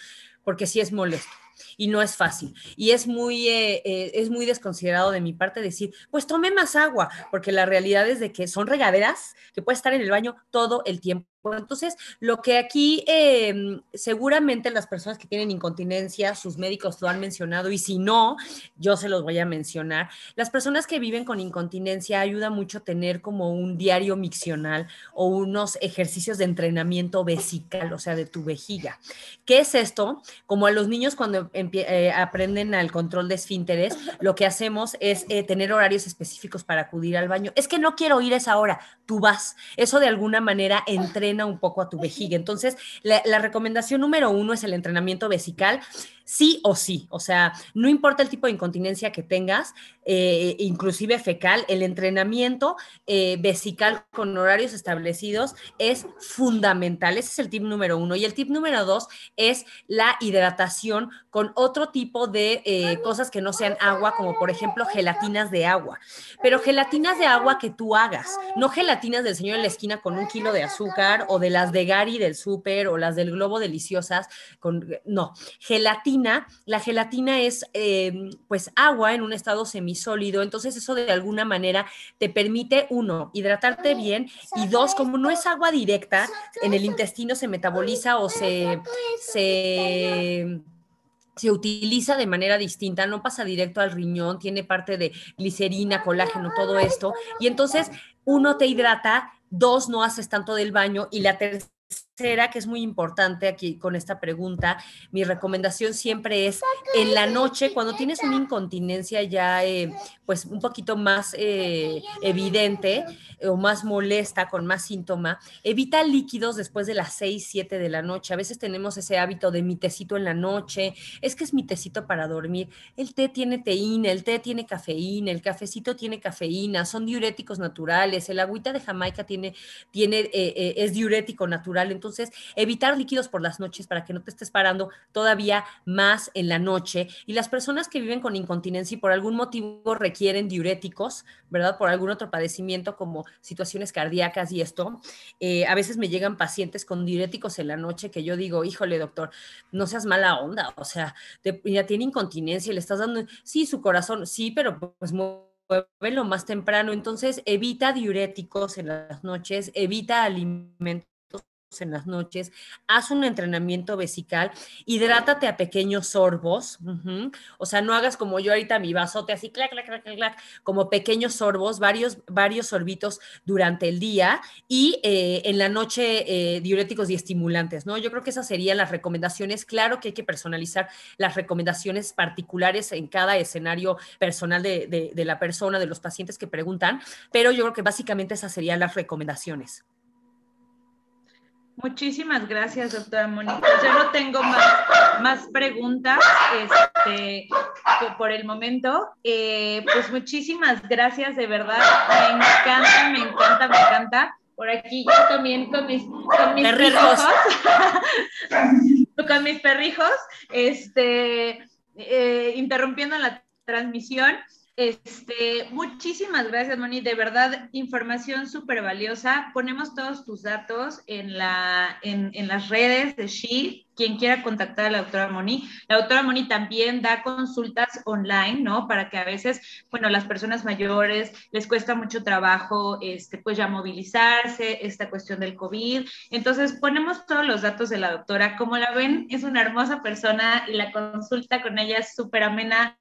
porque sí es molesto y no es fácil. Y es muy, eh, eh, es muy desconsiderado de mi parte decir, pues tome más agua, porque la realidad es de que son regaderas que puede estar en el baño todo el tiempo. Entonces, lo que aquí em, seguramente las personas que tienen incontinencia, sus médicos lo han mencionado y si no, yo se los voy a mencionar. Las personas que viven con incontinencia ayuda mucho tener como un diario miccional o unos ejercicios de entrenamiento vesical, o sea, de tu vejiga. ¿Qué es esto? como a los niños cuando eh, aprenden al control de esfínteres, lo que hacemos es eh, tener horarios específicos para acudir al baño. Es que no quiero ir a esa hora, tú vas. Eso de alguna manera entrena un poco a tu vejiga. Entonces, la, la recomendación número uno es el entrenamiento vesical sí o sí. O sea, no importa el tipo de incontinencia que tengas, eh, inclusive fecal, el entrenamiento eh, vesical con horarios establecidos es fundamental. Ese es el tip número uno. Y el tip número dos es la hidratación con otro tipo de eh, cosas que no sean agua, como por ejemplo gelatinas de agua. Pero gelatinas de agua que tú hagas, no gelatinas del señor en la esquina con un kilo de azúcar o de las de Gary del súper o las del globo deliciosas. Con, no, gelatinas la gelatina es em, pues agua en un estado semisólido, entonces eso de alguna manera te permite, uno, hidratarte bien y dos, como no es agua directa, en el intestino se metaboliza o se... se se utiliza de manera distinta, no pasa directo al riñón, tiene parte de glicerina, colágeno, todo esto. Y entonces, uno, te hidrata, dos, no haces tanto del baño y la tercera que es muy importante aquí con esta pregunta, mi recomendación siempre es en la noche, cuando tienes una incontinencia ya eh, pues un poquito más eh, evidente o más molesta, con más síntoma, evita líquidos después de las 6, 7 de la noche. A veces tenemos ese hábito de mi tecito en la noche, es que es mi tecito para dormir. El té tiene teína, el té tiene cafeína, el cafecito tiene cafeína, son diuréticos naturales, el agüita de Jamaica tiene, tiene eh, es diurético natural, entonces entonces, evitar líquidos por las noches para que no te estés parando todavía más en la noche. Y las personas que viven con incontinencia y por algún motivo requieren diuréticos, ¿verdad? Por algún otro padecimiento como situaciones cardíacas y esto. Eh, a veces me llegan pacientes con diuréticos en la noche que yo digo, híjole, doctor, no seas mala onda. O sea, ya tiene incontinencia y le estás dando, sí, su corazón, sí, pero pues muévelo más temprano. Entonces, evita diuréticos en las noches, evita alimentos en las noches, haz un entrenamiento vesical, hidrátate a pequeños sorbos, o sea, no hagas como yo ahorita mi vasote así, clac, clac, clac, clac, como pequeños sorbos, varios, varios sorbitos durante el día y eh, en la noche eh, diuréticos y estimulantes, ¿no? Yo creo que esas serían las recomendaciones, claro que hay que personalizar las recomendaciones particulares en cada escenario personal de, de la persona, de los pacientes que preguntan, pero yo creo que básicamente esas serían las recomendaciones. Muchísimas gracias, doctora Mónica. Pues yo no tengo más, preguntas este, por el momento. Eh, pues muchísimas gracias, de verdad. Me encanta, me encanta, me encanta. Por aquí yo también con mis, con perrijos. <laughs> con mis perrijos, este, eh, interrumpiendo la transmisión. Este, muchísimas gracias, Moni. De verdad, información súper valiosa. Ponemos todos tus datos en, la, en, las redes de She, quien quiera contactar a la doctora Moni. La doctora Moni también da consultas online, ¿no? Para que a veces, bueno, las personas mayores les cuesta mucho trabajo, este, pues ya movilizarse, esta cuestión del COVID. Entonces, ponemos todos los datos de la doctora. Como la ven, es una hermosa persona y la consulta con ella es súper amena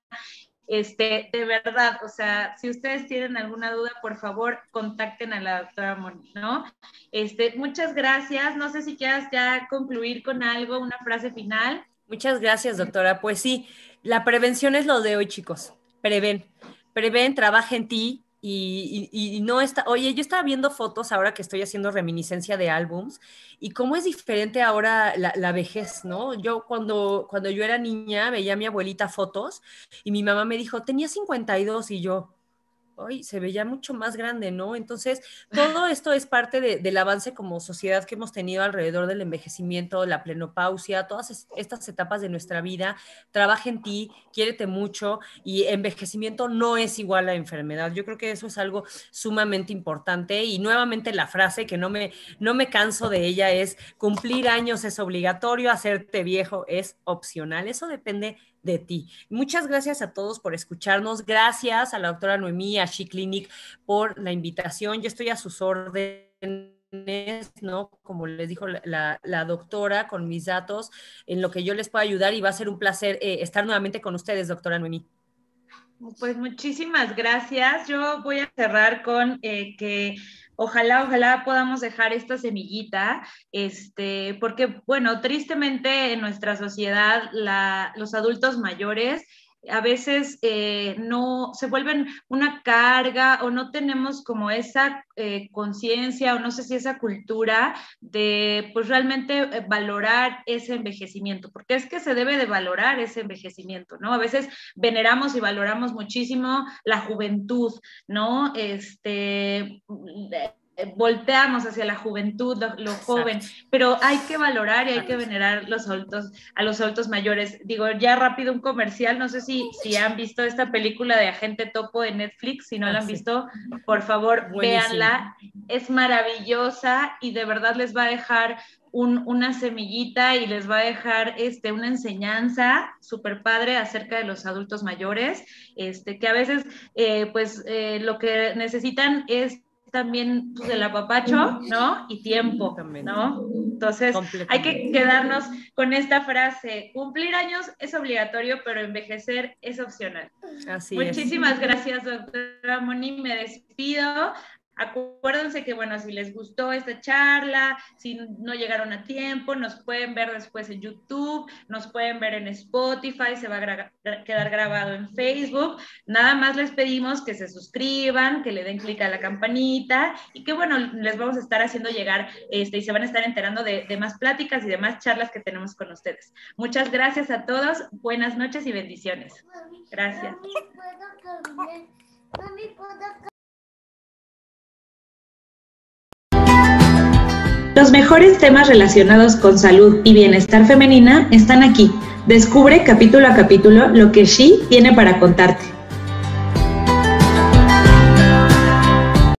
este, de verdad, o sea, si ustedes tienen alguna duda, por favor, contacten a la doctora Moni, ¿no? Este, muchas gracias. No sé si quieras ya concluir con algo, una frase final. Muchas gracias, doctora. Pues sí, la prevención es lo de hoy, chicos. Preven, preven, trabaja en ti, y, no está, oye, yo estaba viendo fotos ahora que estoy haciendo reminiscencia de álbums y cómo es diferente ahora la, vejez, ¿no? Yo cuando, cuando yo era niña veía a mi abuelita fotos y mi mamá me dijo, tenía 52 y yo, hoy se veía mucho más grande, ¿no? Entonces, todo esto es parte del avance como sociedad que hemos tenido alrededor del envejecimiento, la plenopausia, todas estas etapas de nuestra vida. Trabaja en ti, quiérete mucho y envejecimiento no es igual a enfermedad. Yo creo que eso es algo sumamente importante y nuevamente la frase que no me, no me canso de ella es cumplir años es obligatorio, hacerte viejo es opcional. Eso depende de ti. Muchas gracias a todos por escucharnos. Gracias a la doctora Noemí, a Clinic por la invitación. Yo estoy a sus órdenes. ¿no? Como les dijo la, doctora, con mis datos, en lo que yo les pueda ayudar y va a ser un placer eh, estar nuevamente con ustedes, doctora Noemí. Pues muchísimas gracias. Yo voy a cerrar con eh, que ojalá, ojalá podamos dejar esta semillita, este, porque, bueno, tristemente en nuestra sociedad los adultos mayores a veces eh, no se vuelven una carga o no tenemos como esa eh, conciencia o no sé si esa cultura de pues realmente eh, valorar ese envejecimiento, porque es que se debe de valorar ese envejecimiento, ¿no? A veces veneramos y valoramos muchísimo la juventud, ¿no? Este, eh, volteamos hacia la juventud, lo, joven, pero hay que valorar y hay que venerar los a los adultos mayores. Digo, ya rápido un comercial, no sé si, si han visto esta película de Agente Topo de Netflix, si no la ah, han visto, por favor, véanla, es maravillosa y de verdad les va a dejar una semillita y les va a dejar este, una enseñanza súper padre acerca de los adultos mayores, este, que a veces eh, pues eh, lo que necesitan es también pues, el apapacho, ¿no? Y tiempo, ¿no? Entonces, hay que quedarnos con esta frase, cumplir años es obligatorio, pero envejecer es opcional. Así Muchísimas gracias, doctora Moni, me despido. Acuérdense que, bueno, si les gustó esta charla, si no llegaron a tiempo, nos pueden ver después en YouTube, nos pueden ver en Spotify, se va a quedar grabado en Facebook. Nada más les pedimos que se suscriban, que le den clic a la campanita y que, bueno, les vamos a estar haciendo llegar este, y se van a estar enterando de, de más pláticas y de más charlas que tenemos con ustedes. Muchas gracias a todos, buenas noches y bendiciones. Gracias. Los mejores temas relacionados con salud y bienestar femenina están aquí. Descubre capítulo a capítulo lo que She tiene para contarte.